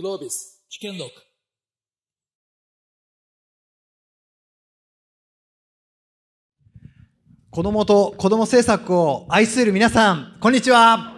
Globis. Chicken Look. 子供と子供政策を愛する皆さん、こんにちは。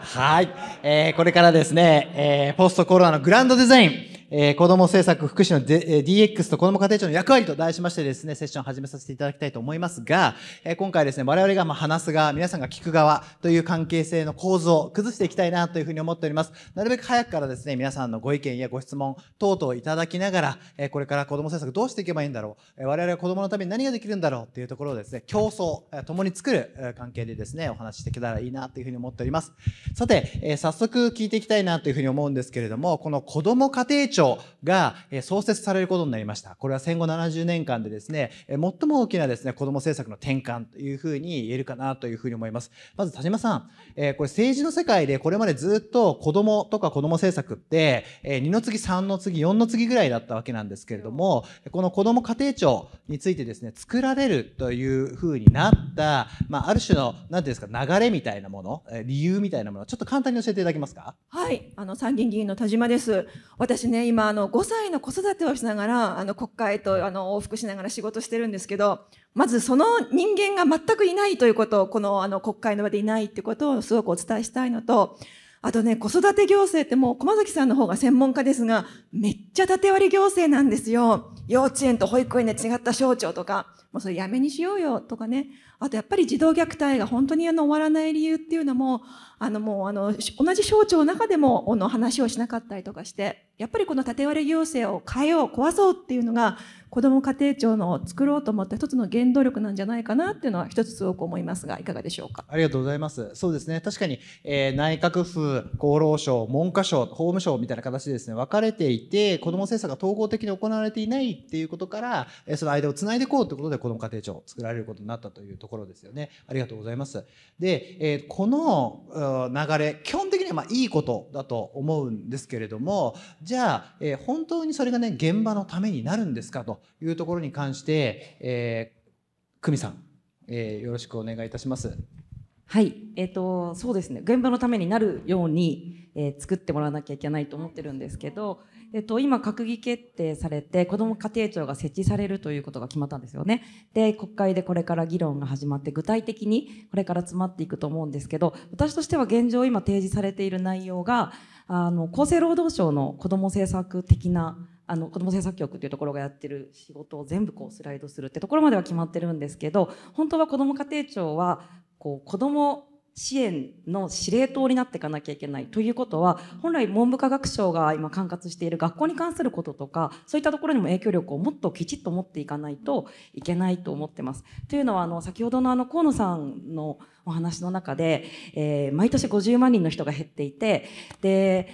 はい、えー、これからですね、えー、ポストコロナのグランドデザイン、えー、子ども政策福祉の、D、DX と子ども家庭庁の役割と題しましてですね、セッションを始めさせていただきたいと思いますが、えー、今回ですね、我々がま話す側、皆さんが聞く側という関係性の構造を崩していきたいなというふうに思っております。なるべく早くからですね、皆さんのご意見やご質問等々いただきながら、えー、これから子ども政策どうしていけばいいんだろう、え我々は子どものために何ができるんだろうっていうところをですね、競争、え共に作る関係でですね、お話ししていけたらいいなというふうに思っております。さて、え早速聞いていきたいなというふうに思うんですけれども、この子ども家庭庁所が創設されることになりました。これは戦後70年間でですね、最も大きなですね、子ども政策の転換というふうに言えるかなというふうに思います。まず田島さん、えこれ政治の世界でこれまでずっと子どもとか子ども政策って、え2の次、3の次、4の次ぐらいだったわけなんですけれども、この子ども家庭庁についてですね、作られるというふうになった、まあ、ある種の、何て言うんですか、流れみたいなもの、理由みたいなもの、ちょっと簡単に教えていただけますかはい、あの参議院議員の田島です。私ね、今あの5歳の子育てをしながらあの国会とあの往復しながら仕事してるんですけどまずその人間が全くいないということをこのあの国会の場でいないってことをすごくお伝えしたいのとあとね子育て行政ってもう駒崎さんの方が専門家ですがめっちゃ縦割り行政なんですよ幼稚園と保育園で違った省庁とかもうそれやめにしようよとかねあとやっぱり児童虐待が本当にあの終わらない理由っていうのもあのもうあの同じ省庁の中でもの話をしなかったりとかしてやっぱりこの縦割り行政を変えよう壊そうっていうのが子ども家庭庁の作ろうと思った一つの原動力なんじゃないかなっていうのは一つすごく思いますがいかがでしょうかありがとうございますそうですね確かに、えー、内閣府厚労省文科省法務省みたいな形でですね分かれていて子ども政策が統合的に行われていないっていうことから、えその間をつないでいこうということでこども家庭庁作られることになったというところですよねありがとうございますで、えー、この流れ基本的にはまあいいことだと思うんですけれどもじゃあ、えー、本当にそれがね現場のためになるんですかというところに関して、えー、久美さん、えー、よろしくお願いいたします。はい、えーと、とそうですね現場のためになるように、えー、作ってもらわなきゃいけないと思ってるんですけどえっと、今、閣議決定されて、子ども家庭庁が設置されるということが決まったんですよね。で、国会でこれから議論が始まって、具体的にこれから詰まっていくと思うんですけど、私としては現状今提示されている内容が、あの、厚生労働省の子ども政策的な、あの、子ども政策局というところがやってる仕事を全部こうスライドするってところまでは決まってるんですけど、本当は子ども家庭庁は、こう、子ども支援の司令塔になっていかなきゃいけないということは本来文部科学省が今管轄している学校に関することとかそういったところにも影響力をもっときちっと持っていかないといけないと思ってます。というのはあの先ほどのあの河野さんのお話の中で、えー、毎年50万人の人が減っていてで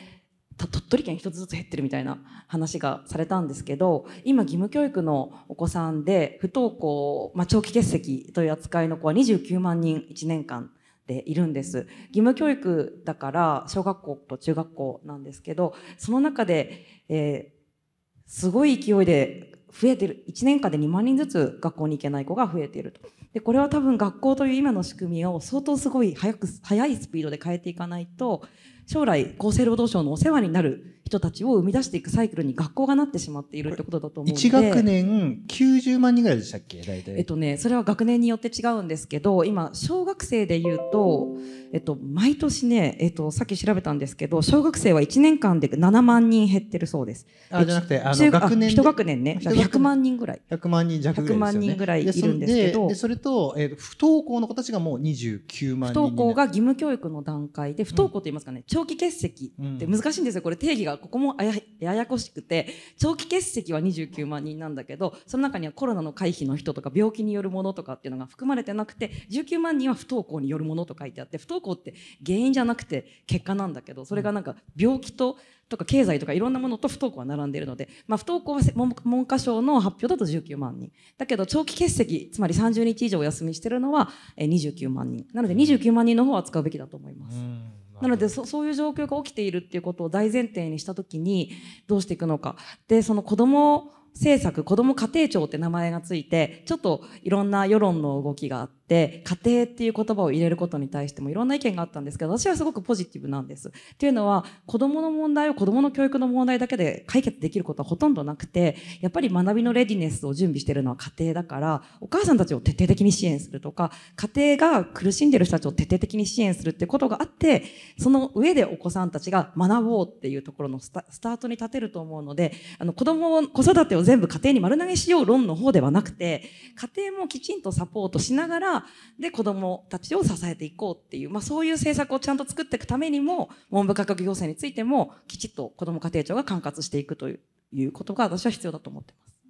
鳥取県一つずつ減ってるみたいな話がされたんですけど今義務教育のお子さんで不登校、まあ、長期欠席という扱いの子は29万人1年間。ているんです義務教育だから小学校と中学校なんですけどその中で、えー、すごい勢いで増えてる1年間で2万人ずつ学校に行けない子が増えているとでこれは多分学校という今の仕組みを相当すごい早く早いスピードで変えていかないと将来厚生労働省のお世話になる人たちを生み出していくサイクルに学校がなってしまっているってことだと思うので1学年90万人ぐらいでしたっけ大体えっとねそれは学年によって違うんですけど今小学生でいうと、えっと、毎年ね、えっと、さっき調べたんですけど小学生は1年間で7万人減ってるそうですあじゃなくてあの学年1学年ね100万人ぐらい100万人弱ぐらい、ね、万人ぐらいいるんですけどそれと、えと、不登校の子たちがもう29万人不登校が義務教育の段階で不登校と言いますかね、長期欠席って難しいんですよこれ定義がここもややこしくて長期欠席は29万人なんだけどその中にはコロナの回避の人とか病気によるものとかっていうのが含まれてなくて19万人は不登校によるものと書いてあって不登校って原因じゃなくて結果なんだけどそれがなんか病気ととか経済とかいろんなものと不登校は並んでいるので、まあ、不登校は文科省の発表だと19万人だけど長期欠席つまり30日以上お休みしてるのは29万人なので29万人の方は扱うべきだと思います。なのでそそういう状況が起きているっていうことを大前提にした時にどうしていくのかでその子ども政策子ども家庭庁って名前がついてちょっといろんな世論の動きがあって。で家庭っていう言葉を入れることに対してもいろんな意見があったんですけど私はすごくポジティブなんです。というのは子どもの問題を子どもの教育の問題だけで解決できることはほとんどなくてやっぱり学びのレディネスを準備してるのは家庭だからお母さんたちを徹底的に支援するとか家庭が苦しんでる人たちを徹底的に支援するってことがあってその上でお子さんたちが学ぼうっていうところのスタートに立てると思うのであの子供を子育てを全部家庭に丸投げしよう論の方ではなくて家庭もきちんとサポートしながらで、子供たちを支えていこうっていう、まあそういう政策をちゃんと作っていくためにも、文部科学行政についても、きちっと子供家庭庁が管轄していくということが私は必要だと思ってます。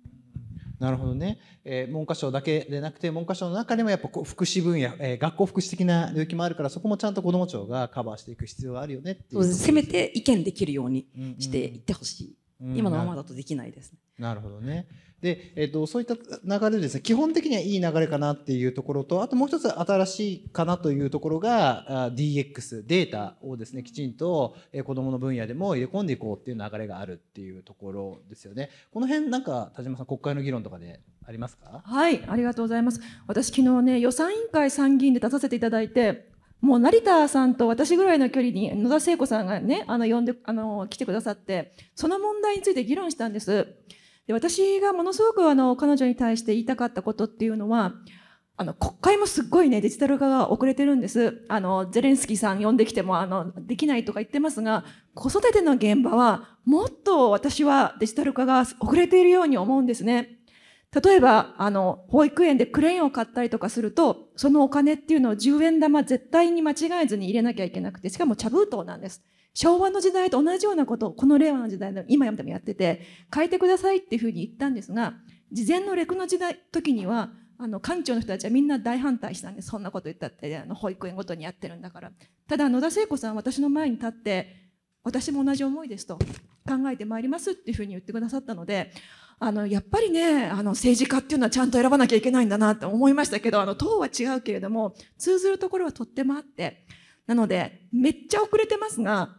なるほどね、えー、文科省だけでなくて文科省の中でもやっぱ福祉分野、えー、学校福祉的な領域もあるからそこもちゃんと子ども庁がカバーしていく必要があるよねってうせめて意見できるようにしていってほしい、うんうん、今のままだとできないですね。なるほどねで、えっと、そういった流れですね、基本的にはいい流れかなっていうところと、あともう一つ新しいかなというところが、DX、データをですね、きちんと子供の分野でも入れ込んでいこうっていう流れがあるっていうところですよね。この辺なんか、田島さん、国会の議論とかでありますかはい、ありがとうございます。私昨日ね、予算委員会参議院で出させていただいて、もう成田さんと私ぐらいの距離に野田聖子さんがね、あの、呼んで、あの、来てくださって、その問題について議論したんです。で私がものすごくあの彼女に対して言いたかったことっていうのはあの国会もすっごいねデジタル化が遅れてるんですあのゼレンスキーさん呼んできてもあのできないとか言ってますが子育ての現場はもっと私はデジタル化が遅れているように思うんですね。例えば、あの、保育園でクレーンを買ったりとかすると、そのお金っていうのを10円玉絶対に間違えずに入れなきゃいけなくて、しかも茶封筒なんです。昭和の時代と同じようなことを、この令和の時代の今でもやってて、変えてくださいっていうふうに言ったんですが、事前のレクの時代、時には、あの、館長の人たちはみんな大反対したんです。そんなこと言ったって、あの、保育園ごとにやってるんだから。ただ、野田聖子さんは私の前に立って、私も同じ思いですと考えてまいりますっていうふうに言ってくださったので、あの、やっぱりね、あの、政治家っていうのはちゃんと選ばなきゃいけないんだなって思いましたけど、あの、党は違うけれども、通ずるところはとってもあって、なので、めっちゃ遅れてますが、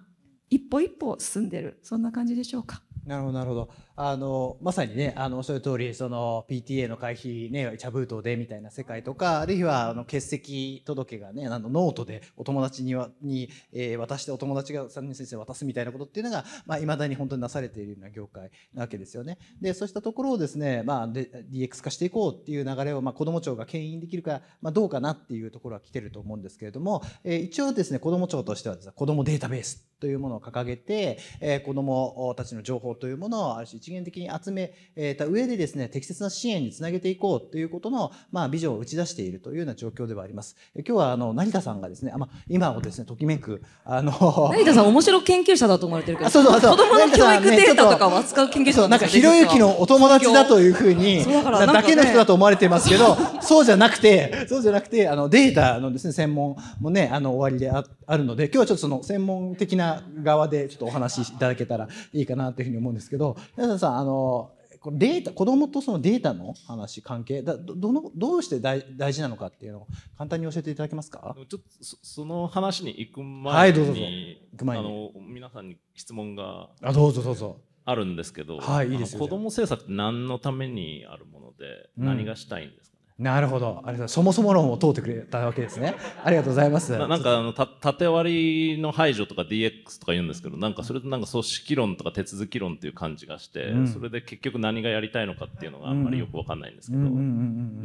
一歩一歩進んでる。そんな感じでしょうか。なるほどなるほどあのまさにねあのっしゃる通りその PTA の会費ね茶封筒でみたいな世界とかあるいはあの欠席届がねあのノートでお友達にはに、えー、渡してお友達が3人先生渡すみたいなことっていうのがいまあ、だに本当になされているような業界なわけですよね。でそうしたところをですね、まあ、DX 化していこうっていう流れを、まあ、子ども庁が牽引できるか、まあ、どうかなっていうところは来てると思うんですけれども、えー、一応ですね子ども庁としてはです、ね、子どもデータベースというものを掲げて、えー、子どもたちの情報というものをある種一元的に集めた上でですね適切な支援につなげていこうということの、まあ、ビジョンを打ち出しているというような状況ではあります。今日はあの成田さんがですね、あま今をですねときめくあの 成田さん面白研究者だと思われてるけど、そうそうそう子供の教育データとかを扱う研究者なんかひろゆきのお友達だというふうにだけの人だと思われてますけど、そうじゃなくてそうじゃなくてあのデータのですね専門もねあの終わりでああるので、今日はちょっとその専門的な側でちょっとお話しいただけたらいいかなというふうに思うんですけど皆さんさあのこのデータ子どもとそのデータの話関係だどのどうして大大事なのかっていうのを簡単に教えていただけますかちょっとその話に行く前に,、はい行く前にあの皆さんに質問があどうぞどうぞあるんですけど、はい、いいです子ども政策って何のためにあるもので、うん、何がしたいんですなるほど、ありがとうそもそも論を通ってくれたわけですね。ありがとうございます。なんかあのた縦割りの排除とか DX とか言うんですけど、なんかそれとなんか組織論とか手続き論っていう感じがして、うん、それで結局何がやりたいのかっていうのがあんまりよくわかんないんですけど。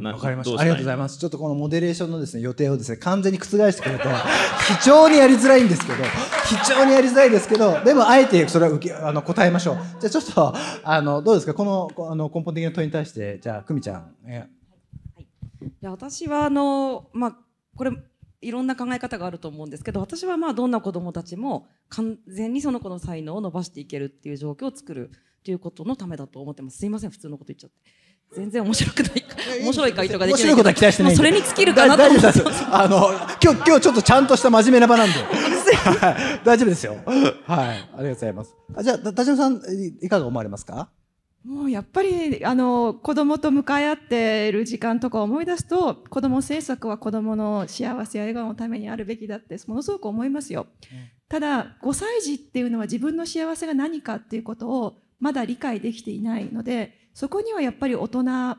わかりました。ありがとうございます。ちょっとこのモデレーションのですね予定をですね完全に覆してくれて非常にやりづらいんですけど、非常にやりづらいですけど、でもあえてそれは受けあの答えましょう。じゃあちょっとあのどうですかこのあの根本的な問いに対してじゃあ久美ちゃん。や私はあの、まあ、これいろんな考え方があると思うんですけど私はまあどんな子どもたちも完全にその子の才能を伸ばしていけるっていう状況を作るということのためだと思ってますすいません普通のこと言っちゃって。全然面白くない面白い回答ができないことは期待してないそれに尽きるかなと思ってあの今日今日ちょっとちゃんとした真面目な場なんで 大丈夫ですよはいありがとうございますあじゃあ田島さんいかが思われますかもうやっぱりあの子供と向かい合っている時間とか思い出すと子供政策は子供の幸せや笑顔のためにあるべきだってものすごく思いますよ。ただ5歳児っていうのは自分の幸せが何かっていうことをまだ理解できていないのでそこにはやっぱり大人周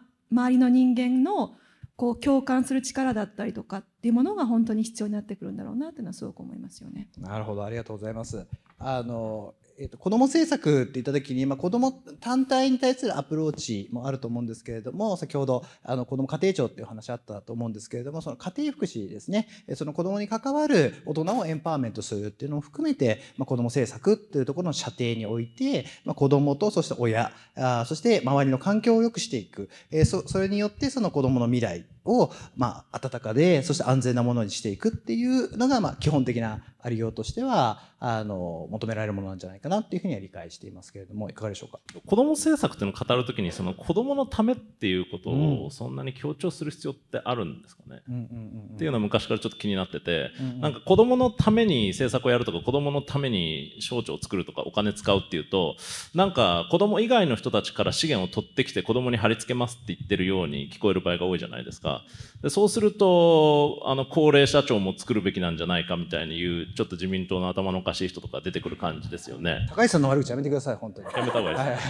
りの人間のこう共感する力だったりとかっていうものが本当に必要になってくるんだろうなっていうのはすごく思いますよね。なるほどありがとうございます。あのえーと、子ども政策って言った時に、まあ、子ども単体に対するアプローチもあると思うんですけれども先ほどあの子ども家庭庁っていう話あったと思うんですけれどもその家庭福祉ですねその子どもに関わる大人をエンパワーメントするっていうのも含めて、まあ、子ども政策っていうところの射程において、まあ、子どもとそして親あそして周りの環境を良くしていく、えー、そそれによってその子どもの未来を、まあ、温かで、そして安全なものにしていくっていうのが、まあ、基本的なありようとしては、あの、求められるものなんじゃないかなっていうふうには理解していますけれども、いかがでしょうか。子供政策っていうのを語るときに、その子供のためっていうことを、そんなに強調する必要ってあるんですかね。うん、っていうのは昔からちょっと気になってて、うんうん、なんか子供のために政策をやるとか、子供のために省庁を作るとか、お金使うっていうと、なんか子供以外の人たちから資源を取ってきて子供に貼り付けますって言ってるように聞こえる場合が多いじゃないですか。でそうするとあの高齢者庁も作るべきなんじゃないかみたいに言うちょっと自民党の頭のおかしい人とか出てくる感じですよね高橋さんの悪口やめてください本当にやめた方がいいです、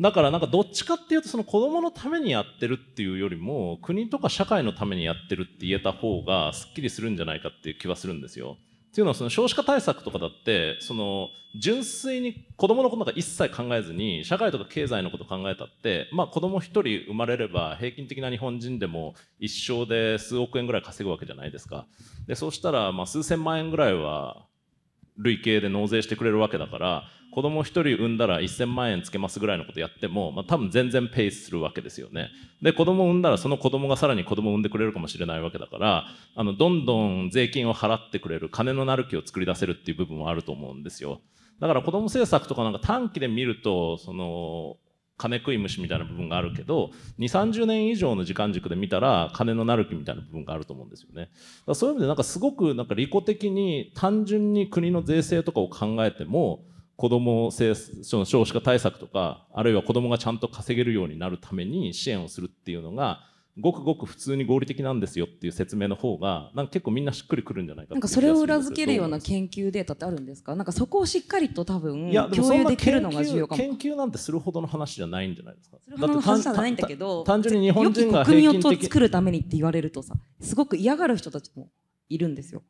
だからなんかどっちかっていうとその子どものためにやってるっていうよりも国とか社会のためにやってるって言えた方がすっきりするんじゃないかっていう気はするんですよ。っていうのはその少子化対策とかだってその純粋に子供のことなんか一切考えずに社会とか経済のこと考えたってまあ子供一人生まれれば平均的な日本人でも一生で数億円ぐらい稼ぐわけじゃないですかでそうしたらまあ数千万円ぐらいは累計で納税してくれるわけだから子供1人産んだら1000万円つけますぐらいのことやっても、まあ、多分全然ペースするわけですよねで子供産んだらその子供がさらに子供産んでくれるかもしれないわけだからあのどんどん税金を払ってくれる金のなる木を作り出せるっていう部分はあると思うんですよだから子供政策とかなんか短期で見るとその金食い虫みたいな部分があるけど2 3 0年以上の時間軸で見たら金のなる木みたいな部分があると思うんですよねだそういう意味でなんかすごくなんか利己的に単純に国の税制とかを考えても子ども少子化対策とかあるいは子どもがちゃんと稼げるようになるために支援をするっていうのがごくごく普通に合理的なんですよっていう説明の方がなんか結構みんなしっくりくるんじゃないかなんかそれを裏付けるような研究データってあるんですかなんかそこをしっかりと多分共有できるのが重要かも研究なんてするほどの話じゃないんじゃないですかそれほどの話じゃないんだけど単純に日本人が国民を作るためにって言われるとさすごく嫌がる人たちもいるんですよ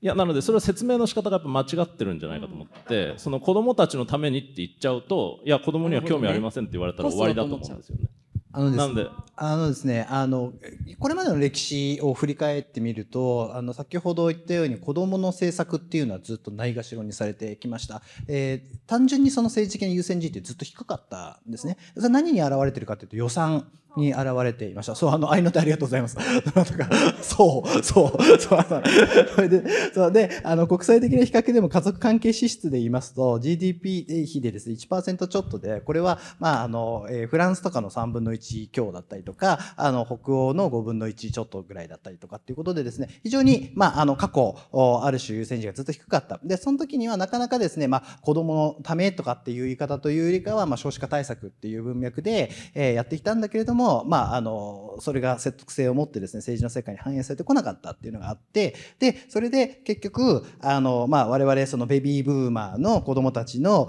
いやなのでそれは説明の仕方がやっぱ間違ってるんじゃないかと思って、うん、その子供たちのためにって言っちゃうといや子供には興味ありませんって言われたら終わりだと思うんですよね。あのですね、あのですね、あの、これまでの歴史を振り返ってみると、あの、先ほど言ったように子供の政策っていうのはずっとないがしろにされてきました。えー、単純にその政治的な優先順位ってずっと低かったんですね。それ何に現れてるかというと予算に現れていました。そう、あの、愛の手ありがとうございます。そう、そう、そう、そう、で、そうで、あの、国際的な比較でも家族関係支出で言いますと、GDP 比でですね、1%ちょっとで、これは、まあ、あの、えー、フランスとかの3分の1強だったりとか、あの、北欧の5分の1ちょっとぐらいだったりとかっていうことでですね、非常に、まあ、あの、過去、ある種優先順位がずっと低かった。で、その時にはなかなかですね、まあ、子供のためとかっていう言い方というよりかは、まあ、少子化対策っていう文脈で、えー、やってきたんだけれども、も、まあ、あのそれが説得性を持ってですね政治の世界に反映されてこなかったっていうのがあってでそれで結局あの、まあ、我々そのベビーブーマーの子どもたちの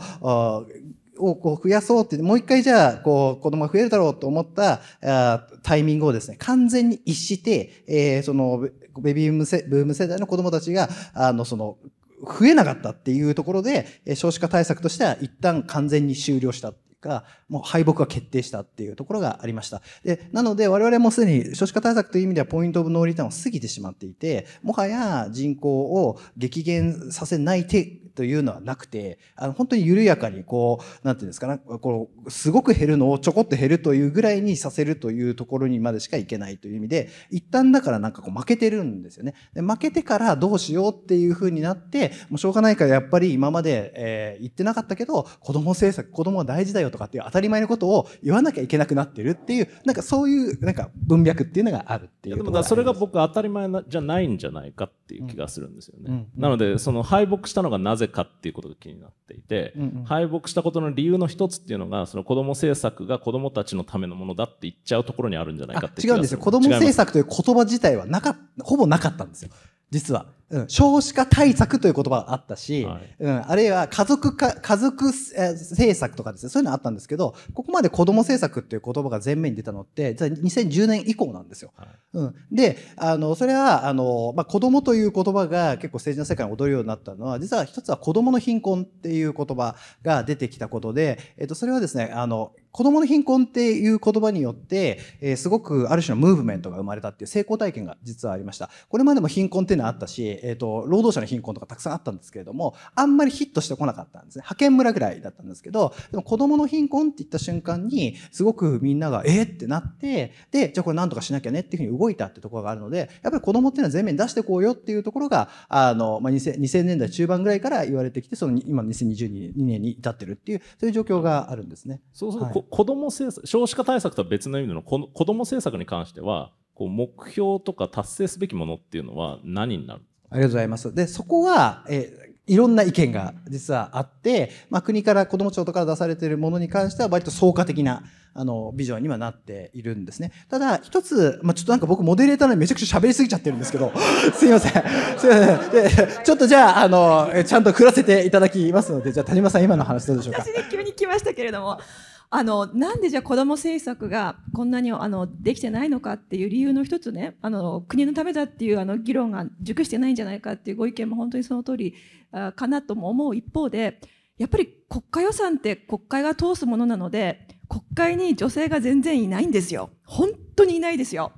をこう増やそうって、もう一回じゃあ、こう、子供が増えるだろうと思ったあタイミングをですね、完全に一して、えー、その、ベビーブーム世代の子供たちが、あの、その、増えなかったっていうところで、少子化対策としては一旦完全に終了したが、もう敗北が決定したっていうところがありました。で、なので我々もすでに少子化対策という意味ではポイントオブノーリターンを過ぎてしまっていて、もはや人口を激減させない手というのはなくて、あの本当に緩やかにこう、なんていうんですかね、このすごく減るのをちょこっと減るというぐらいにさせるというところにまでしかいけないという意味で、一旦だからなんかこう負けてるんですよね。で負けてからどうしようっていうふうになって、もうしょうがないからやっぱり今まで、えー、言ってなかったけど、子供政策、子供は大事だよとかっていう当たり前のことを言わなきゃいけなくなってるっていう、なんかそういうなんか文脈っていうのがあるっていうところそれが僕当たり前じゃないんじゃないかっていう気がするんですよね。うんうん、なので、その敗北したのがなぜぜかっていうことが気になっていて、うんうん、敗北したことの理由の一つっていうのがその子ども政策が子どもたちのためのものだって言っちゃうところにあるんじゃないかって違うんですよ子ども政策という言葉自体はなかほぼなかったんですよ実はうん、少子化対策という言葉があったし、はい、うん、あるいは家族か、家族政策とかですね、そういうのあったんですけど、ここまで子供政策っていう言葉が前面に出たのって、じゃ2010年以降なんですよ。はい、うん、で、あの、それは、あの、まあ、子供という言葉が結構政治の世界に踊るようになったのは、実は一つは子供の貧困っていう言葉が出てきたことで、えっと、それはですね、あの、子供の貧困っていう言葉によって、えー、すごくある種のムーブメントが生まれたっていう成功体験が実はありました。これまでも貧困っていうのはあったし、えーと、労働者の貧困とかたくさんあったんですけれどもあんまりヒットしてこなかったんですね派遣村ぐらいだったんですけどでも子どもの貧困っていった瞬間にすごくみんながえっ、ってなってでじゃあこれなんとかしなきゃねっていうふうに動いたってところがあるのでやっぱり子どもっていうのは全面出してこうよっていうところがあの、まあ2000、2000, 年代中盤ぐらいから言われてきてその今2022年に至ってるっていうそういう状況があるんですね。そうすると、はい、子供政策少子化対策とは別の意味での子ども政策に関してはこう目標とか達成すべきものっていうのは何になるありがとうございます。で、そこは、えいろんな意見が実はあって、まあ、国から子ども庁とか出されているものに関しては割と総価的なあのビジョンにはなっているんですね。ただ一つ、まあ、ちょっとなんか僕モデレーターのめちゃくちゃ喋りすぎちゃってるんですけど すいませんすいませんでちょっとじゃああのちゃんと振らせていただきますのでじゃあ田島さん今の話どうでしょうか。私に急に来ましたけれどもあのなんでじゃあ子ども政策がこんなにあのできてないのかっていう理由の一つねあの国のためだっていうあの議論が熟してないんじゃないかっていうご意見も本当にその通りかなとも思う一方でやっぱり国家予算って国会が通すものなので国会に女性が全然いないんですよ本当にいないですよ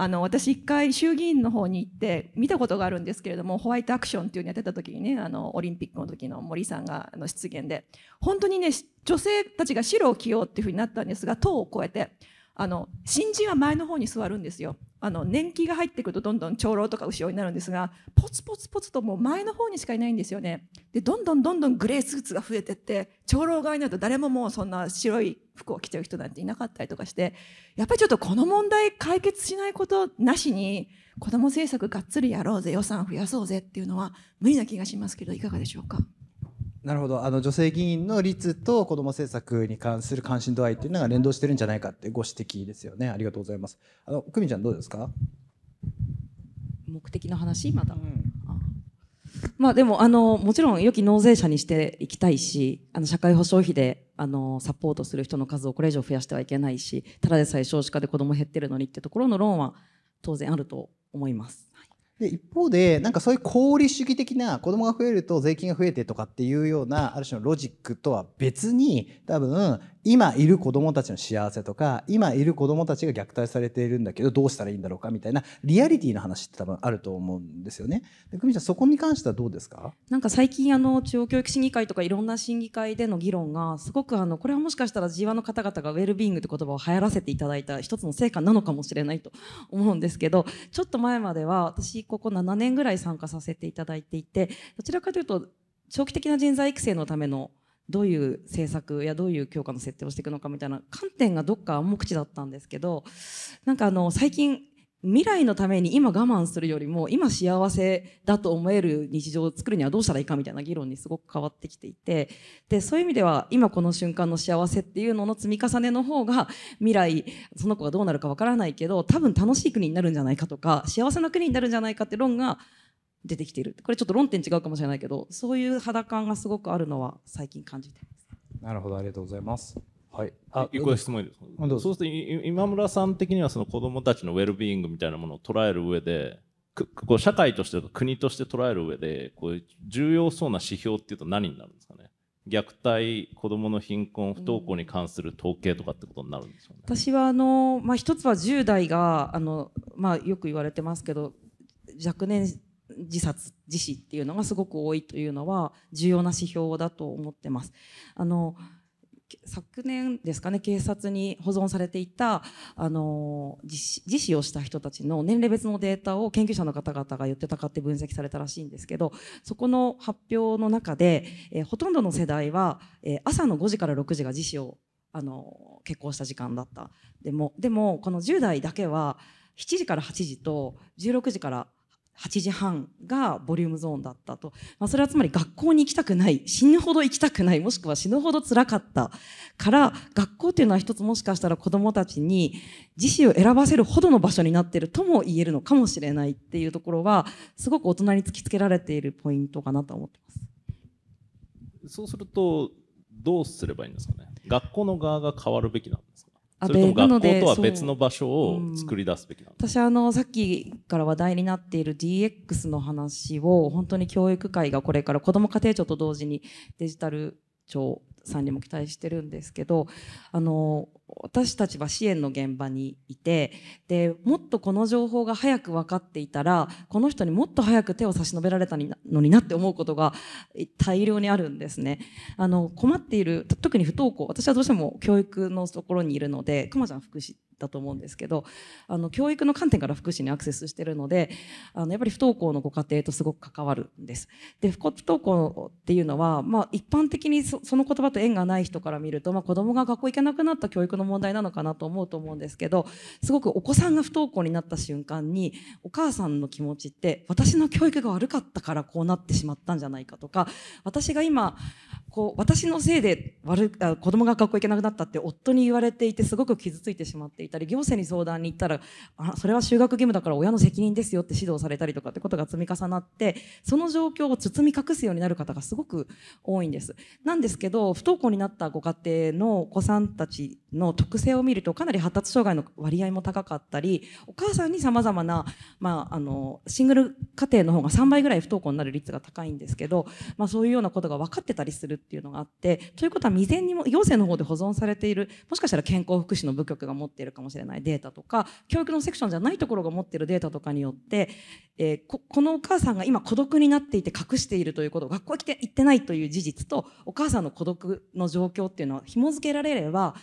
あの私一回衆議院の方に行って見たことがあるんですけれどもホワイトアクションっていうのやってた時にねあのオリンピックの時の森さんがの出現で本当にね女性たちが白を着ようっていうふうになったんですが党を超えて。あの新人は前の方に座るんですよあの年季が入ってくるとどんどん長老とか後ろになるんですがポツポツポツともう前の方にしかいないんですよねでどんどんどんどんグレースーツが増えてって長老側になると誰ももうそんな白い服を着てる人なんていなかったりとかしてやっぱりちょっとこの問題解決しないことなしに子ども政策がっつりやろうぜ予算増やそうぜっていうのは無理な気がしますけどいかがでしょうか。なるほどあの女性議員の率と子ども政策に関する関心度合いというのが連動してるんじゃないかってご指摘ですよねありがとうございますあの久美ちゃんどうですか目的の話まだ、うん、まあでもあのもちろん良き納税者にしていきたいしあの社会保障費であのサポートする人の数をこれ以上増やしてはいけないしただでさえ少子化で子ども減ってるのにってところの論は当然あると思います。で、一方で、なんかそういう功利主義的な子供が増えると税金が増えてとかっていうような、ある種のロジックとは別に、多分、今いる子どもたちの幸せとか今いる子どもたちが虐待されているんだけどどうしたらいいんだろうかみたいなリアリティの話って多分あると思うんですよね。で久美ちゃんそこに関してはどうですかなんか最近あの地方教育審議会とかいろんな審議会での議論がすごくあのこれはもしかしたら G1 の方々がウェルビーイングって言葉を流行らせていただいた一つの成果なのかもしれないと思うんですけどちょっと前までは私ここ7年ぐらい参加させていただいていてどちらかというと長期的な人材育成のためのどういう政策やどういう教科の設定をしていくのかみたいな観点がどっか暗黙地だったんですけどなんかあの最近未来のために今我慢するよりも今幸せだと思える日常を作るにはどうしたらいいかみたいな議論にすごく変わってきていてでそういう意味では今この瞬間の幸せっていうのの積み重ねの方が未来その子がどうなるかわからないけど多分楽しい国になるんじゃないかとか幸せな国になるんじゃないかって論が出てきているこれちょっと論点違うかもしれないけどそういう肌感がすごくあるのは最近感じてますなるほどありがとうございますはい、あ一個質問いいですかうそうすると今村さん的にはその子どもたちのウェルビーイングみたいなものを捉える上でこう社会として国として捉える上でこう重要そうな指標っていうと何になるんですかね虐待子どもの貧困不登校に関する統計とかってことになるんでしょう、ねうん、私はあの、まあ、一つは10代があの、まあ、よく言われてますけど若年自殺自死っていうのがすごく多いというのは重要な指標だと思ってます。あの昨年ですかね警察に保存されていたあの自死をした人たちの年齢別のデータを研究者の方々が言ってたかって分析されたらしいんですけどそこの発表の中で、えー、ほとんどの世代は、えー、朝の5時から6時が自死をあの結婚した時間だったでもでもこの10代だけは7時から8時と16時から8時半がボリュームゾーンだったと。まあ、それはつまり学校に行きたくない、死ぬほど行きたくない、もしくは死ぬほど辛かったから、学校っていうのは一つもしかしたら子供たちに自死を選ばせるほどの場所になっているとも言えるのかもしれないっていうところは、すごく大人に突きつけられているポイントかなと思ってます。そうすると、どうすればいいんですかね。学校の側が変わるべきなんですそれとも学校とは別の場所を作り出すべきなの、うん、私あのさっきから話題になっている DX の話を本当に教育界がこれから子ども家庭庁と同時にデジタル庁さんにも期待してるんですけどあの私たちは支援の現場にいてでもっとこの情報が早く分かっていたらこの人にもっと早く手を差し伸べられたのになって思うことが大量にあるんですねあの困っている特に不登校私はどうしても教育のところにいるのでくまちゃん福祉だと思うんですけどあの教育の観点から福祉にアクセスしてるのであのやっぱり不登校のご家庭とすごく関わるんです。で不登校っていうのは、まあ、一般的にその言葉と縁がない人から見ると、まあ、子どもが学校行けなくなった教育の問題なのかなと思うと思うんですけどすごくお子さんが不登校になった瞬間にお母さんの気持ちって私の教育が悪かったからこうなってしまったんじゃないかとか私が今こう私のせいで悪子供が学校行けなくなったって夫に言われていてすごく傷ついてしまっていたり行政に相談に行ったらあそれは就学義務だから親の責任ですよって指導されたりとかってことが積み重なってその状況を包み隠すようになる方がすごく多いんです。なんですけど不登校になったご家庭のお子さんたちの特性を見るとかなり発達障害の割合も高かったりお母さんにさまざまな、まあ、あのシングル家庭の方が3倍ぐらい不登校になる率が高いんですけど、まあ、そういうようなことが分かってたりするっていうのがあってということは未然にも行政の方で保存されているもしかしたら健康福祉の部局が持っているかもしれないデータとか教育のセクションじゃないところが持っているデータとかによって、えー、このお母さんが今孤独になっていて隠しているということを学校来て行ってないという事実とお母さんの孤独の状況っていうのは紐付けられれば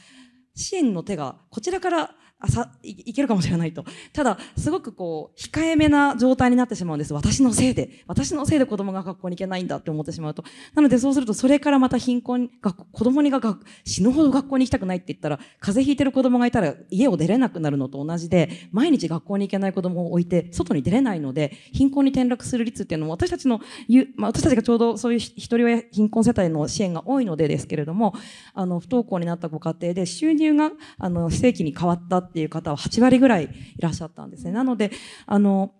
支援の手がこちらから朝さいけるかもしれないとただすごくこう控えめな状態になってしまうんです私のせいで私のせいで子供が学校に行けないんだって思ってしまうとなのでそうするとそれからまた貧困学子供にが学死ぬほど学校に行きたくないって言ったら風邪ひいてる子供がいたら家を出れなくなるのと同じで毎日学校に行けない子供を置いて外に出れないので貧困に転落する率っていうのも私たちの、まあ、私たちがちょうどそういうひ人親貧困世帯の支援が多いのでですけれどもあの不登校になったご家庭で収入があの非正規に変わったってっていう方は8割ぐらいいらっしゃったんですね。なので、あの、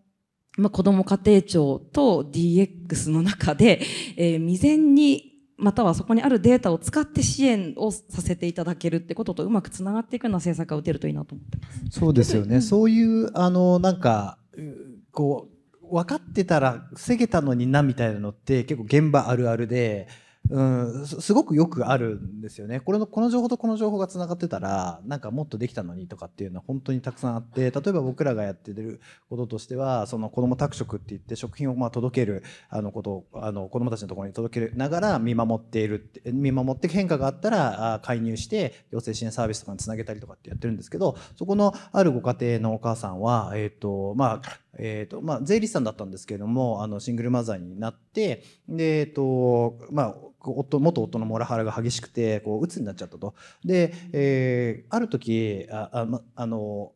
まあ、子ども家庭庁と DX の中で、えー、未然にまたはそこにあるデータを使って支援をさせていただけるってこととうまくつながっていくような政策が打てるといいなと思ってます。そうですよね。そういうあのなんかこう分かってたら防げたのになみたいなのって結構現場あるあるで。うん、すごくよくあるんですよねこれのこの情報とこの情報がつながってたらなんかもっとできたのにとかっていうのは本当にたくさんあって例えば僕らがやってることとしてはその子ども宅食って言って食品をまあ届けるあのことをあの子どもたちのところに届けながら見守っている見守って変化があったら介入して行政支援サービスとかにつなげたりとかってやってるんですけどそこのあるご家庭のお母さんは、えーとまあえーとまあ、税理士さんだったんですけれどもあのシングルマザーになってで、えーとまあ夫元夫のモラハラが激しくてこう鬱になっちゃったと。で、えー、ある時ああ、ま、あの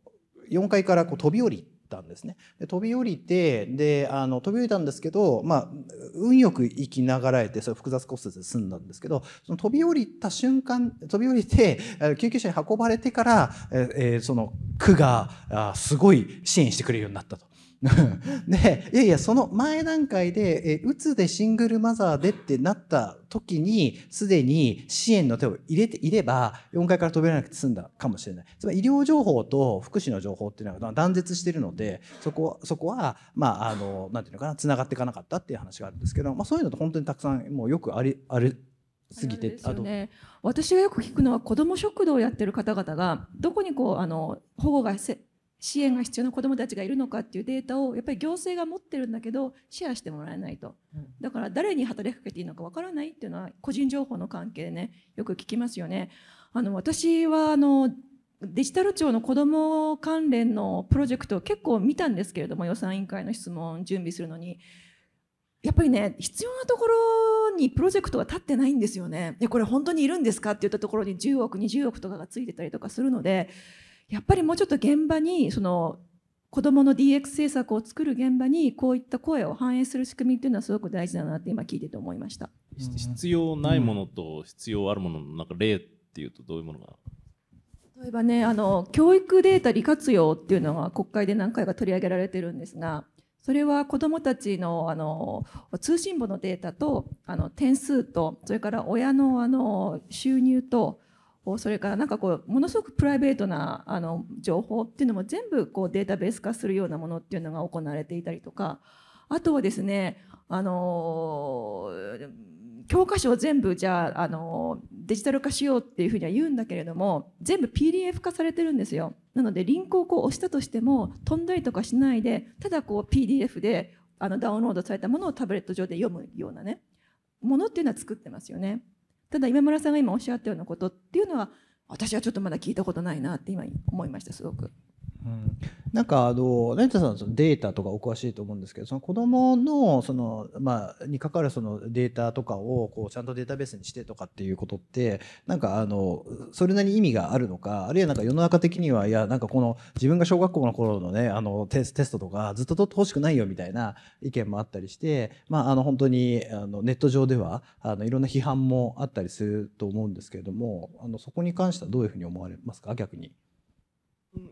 4階からこう飛び降りたんですね。で飛び降りてであの飛び降りたんですけど、まあ、運よく生きながらえてそれ複雑骨折で済んだんですけどその飛び降りた瞬間飛び降りて救急車に運ばれてから、えー、その区があすごい支援してくれるようになったと。でいやいやその前段階でうつでシングルマザーでってなった時にすでに支援の手を入れていれば4階から飛べなくて済んだかもしれないつまり医療情報と福祉の情報っていうのは断絶してるのでそこそこはまああのなんていうのかなつながっていかなかったっていう話があるんですけど、まあ、そういうのて本当にたくさんもうよくありあるすぎてあ、ね、私がよく聞くのは子ども食堂をやってる方々がどこにこうあの保護がせ支援が必要な子どもたちがいるのかっていうデータをやっぱり行政が持ってるんだけどシェアしてもらえないとだから誰に働きかけていいのかわからないっていうのは個人情報の関係でねよく聞きますよね。あの私はあのデジタル庁の子ども関連のプロジェクトを結構見たんですけれども予算委員会の質問準備するのにやっぱりね必要なところにプロジェクトは立ってないんですよねこれ本当にいるんですかって言ったところに10億20億とかがついてたりとかするのでやっぱりもうちょっと現場にその子どもの DX 政策を作る現場にこういった声を反映する仕組みというのはすごく大事だなって今聞いてて思いました、うん、必要ないものと必要あるもののなんか例っていうとどういうものが例えばねあの教育データ利活用っていうのは国会で何回か取り上げられてるんですがそれは子どもたちのあの通信簿のデータとあの点数とそれから親のあの収入とそれからなんかこうものすごくプライベートなあの情報っていうのも全部こうデータベース化するようなものっていうのが行われていたりとかあとはですねあの教科書を全部じゃああのデジタル化しようっていうふうには言うんだけれども全部 PDF 化されてるんですよなのでリンクをこう押したとしても飛んだりとかしないでただこう PDF であのダウンロードされたものをタブレット上で読むようなねものっていうのは作ってますよね。ただ今村さんが今おっしゃったようなことっていうのは私はちょっとまだ聞いたことないなって今思いましたすごく。なんかあの成田さんそのデータとかお詳しいと思うんですけどその子どものその、まあ、にかかるそのデータとかをこうちゃんとデータベースにしてとかっていうことってなんかあのそれなりに意味があるのかあるいはなんか世の中的にはいやなんかこの自分が小学校の頃のねあのテストとかずっと取ってほしくないよみたいな意見もあったりして、まあ、あの本当にあのネット上ではあのいろんな批判もあったりすると思うんですけれどもあのそこに関してはどういうふうに思われますか逆に。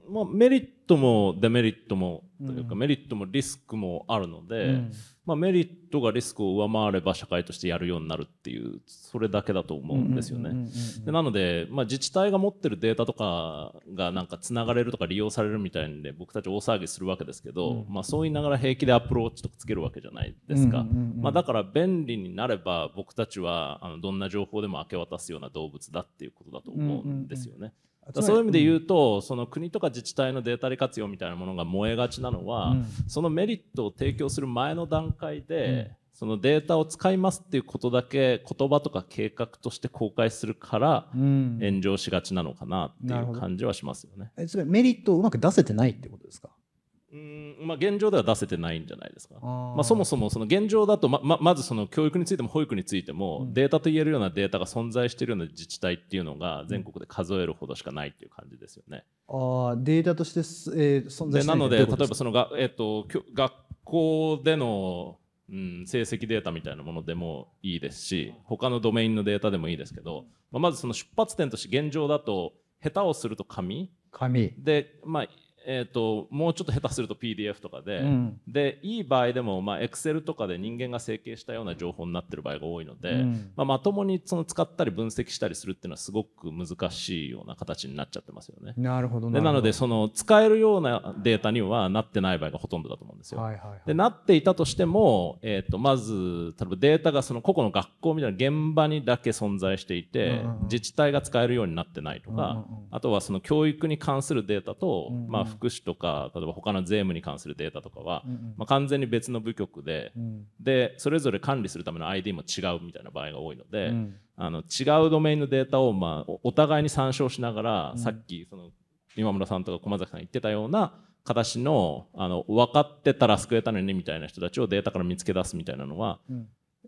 まあ、メリットもデメリットもというか、メリットもリスクもあるので、まあ、メリットがリスクを上回れば社会としてやるようになるっていうそれだけだと思うんですよね。なので、まあ、自治体が持ってるデータとかがなんかつながれるとか利用されるみたいで僕たち大騒ぎするわけですけど、まあ、そう言いながら平気でアプローチとかつけるわけじゃないですか、まあ、だから便利になれば僕たちはあのどんな情報でも明け渡すような動物だっていうことだと思うんですよね。そういう意味で言うと、うん、その国とか自治体のデータ利活用みたいなものが燃えがちなのは、うん、そのメリットを提供する前の段階で、うん、そのデータを使いますっていうことだけ言葉とか計画として公開するから、炎上しがちなのかなっていう感じはしますよね。えつまりメリットをうまく出せてないってことですかうんまあ、現状では出せてないんじゃないですかまあ、そもそもその現状だとまままずその教育についても保育についてもデータと言えるようなデータが存在しているような自治体っていうのが全国で数えるほどしかないっていう感じですよね。あデータとして、えー、存在しなので例えばそのが、えーと、と学校での、うん、成績データみたいなものでもいいですし他のドメインのデータでもいいですけど、まあ、まずその出発点として現状だと下手をすると紙紙で、まあ、えーと、もうちょっと下手すると PDF とかでうん、でいい場合でも、まあ、Excel とかで人間が整形したような情報になってる場合が多いので、うん、まあ、まともにその使ったり分析したりするっていうのはすごく難しいような形になっちゃってますよね。なるほどでなのでその使えるようなデータにはなってない場合がほとんどだと思うんですよ。はいはいはい、でなっていたとしても、えーと、とまず例えばデータがその個々の学校みたいな現場にだけ存在していて、うんうん、自治体が使えるようになってないとか、うんうん、あとはその教育に関するデータと、うんうん、まあ福祉とか例えば他の税務に関するデータとかは、ま完全に別の部局で,、でそれぞれ管理するための ID も違うみたいな場合が多いので、あの違うドメインのデータを、まお互いに参照しながら、さっきその今村さんとか駒崎さん言ってたような形のあの分かってたら救えたのにみたいな人たちをデータから見つけ出すみたいなのは、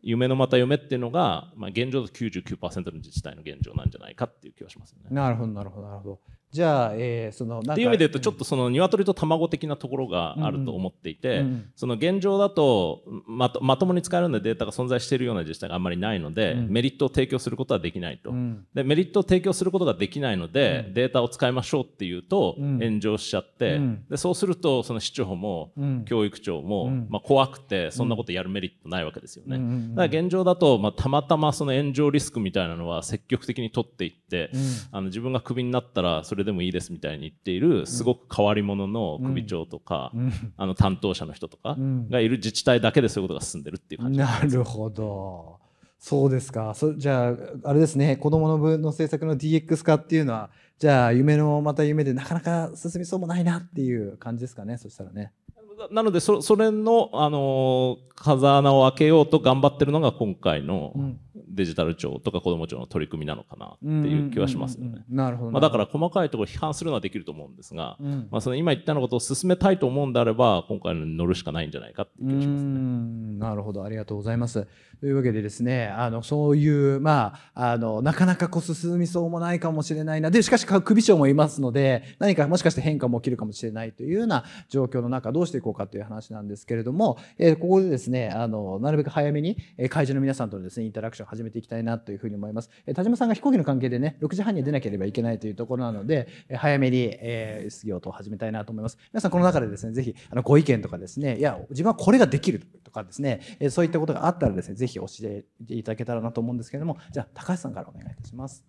夢のまた夢っていうのが、まあ、現状だと99%の自治体の現状なんじゃないかっていう気はしますね。なるほどなるほどなるほど。じゃあ、えー、そのっていう意味で言うとちょっとその鶏と卵的なところがあると思っていて、うんうん、その現状だとまとまともに使えるようなデータが存在しているような自治体があんまりないので、うん、メリットを提供することはできないと、うん、でメリットを提供することができないので、うん、データを使いましょうっていうと炎上しちゃって、でそうするとその市長も教育長も、まあ、怖くてそんなことやるメリットないわけですよね、だから現状だと、まあ、たまたまその炎上リスクみたいなのは積極的に取っていって、あの自分がクビになったらそれそれでもいいですみたいに言っているすごく変わり者の首長とか、うんあの担当者の人とかがいる自治体だけでそういうことが進んでるっていう感じなるほどそうですかそじゃああれですね子どもの部の政策の DX 化っていうのはじゃあ夢のまた夢でなかなか進みそうもないなっていう感じですかねそしたらね。なのでそれの、あのー、風穴を開けようと頑張ってるのが今回の、うんデジタル庁とか子ども庁の取り組みなのかなっていう気はしますよね。なるほど。だから細かいところ批判するのはできると思うんですが、うん、まあその今言ったようなことを進めたいと思うんであれば今回のに乗るしかないんじゃないかっていう気がしますね。なるほどありがとうございます。というわけでですねあのそういうまああのなかなかこう進みそうもないかもしれないなでしかし首長もいますので何かもしかして変化も起きるかもしれないというような状況の中どうしていこうかという話なんですけれども、えー、ここでですねあのなるべく早めに会場の皆さんとのですねインタラクションを始めめていきたいなというふうに思います。え田島さんが飛行機の関係でね、6時半には出なければいけないというところなので、え早めに、えー、失業と始めたいなと思います。皆さん、この中でですね、ぜひ、あの、ご意見とかですね、いや、自分はこれができるとかですね、えそういったことがあったらですね、ぜひ教えていただけたらなと思うんですけれども、じゃあ、高橋さんからお願いいたします。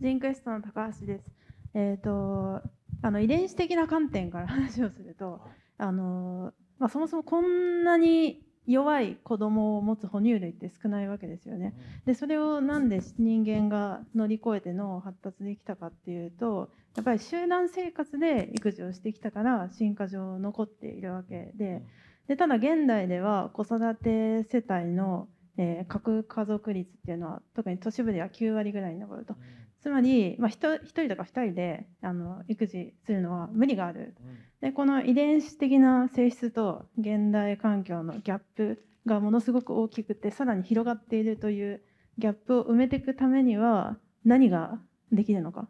人クエストの高橋です。えっ、ー、と、あの遺伝子的な観点から話をすると、あのまあ、そもそもこんなに弱い子供を持つ哺乳類って少ないわけですよね。でそれをなんで人間が乗り越えて脳を発達できたかっていうとやっぱり集団生活で育児をしてきたから進化上残っているわけででただ現代では子育て世帯の、え核家族率っていうのは特に都市部では9割ぐらいに上ると。つまり、まあ1、1, 人とか2人であの育児するのは無理がある、でこの遺伝子的な性質と現代環境のギャップがものすごく大きくてさらに広がっているというギャップを埋めていくためには何ができるのか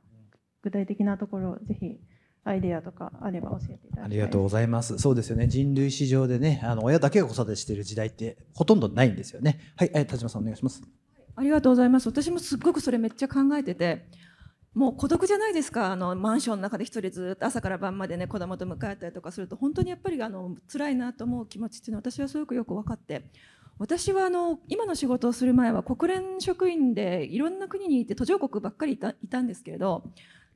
具体的なところをぜひアイデアとかあれば教えていただきたいありがとうございます。そうですよね。人類史上でね、あの親だけが子育てしている時代ってほとんどないんですよね。はい、田島さんお願いします。ありがとうございます私もすっごくそれめっちゃ考えててもう孤独じゃないですかあのマンションの中で1人ずっと朝から晩までね子供と迎えたりとかすると本当にやっぱりあの辛いなと思う気持ちっていうのは私はすごくよく分かって私はあの今の仕事をする前は国連職員でいろんな国にいて途上国ばっかりいたいたんですけれど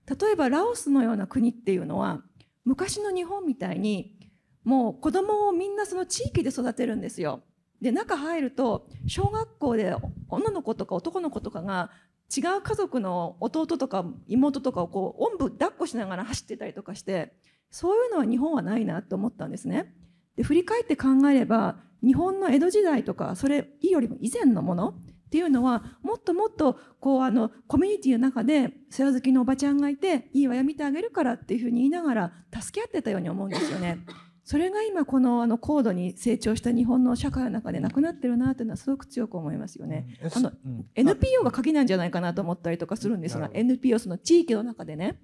例えばラオスのような国っていうのは昔の日本みたいにもう子供をみんなその地域で育てるんですよ。で中入ると小学校で女の子とか男の子とかが違う家族の弟とか妹とかをこうおんぶ抱っこしながら走ってたりとかしてそういうのは日本はないなと思ったんですね。で振り返って考えれば日本の江戸時代とかそれよりも以前のものっていうのはもっともっとこうあのコミュニティの中で世話好きのおばちゃんがいていいわやめてあげるからっていうふうに言いながら助け合ってたように思うんですよね。それが今このあの高度に成長した日本の社会の中でなくなってるなというのはすごく強く思いますよね。うん、あの、うん、NPO が鍵なんじゃないかなと思ったりとかするんですが NPO その地域の中でね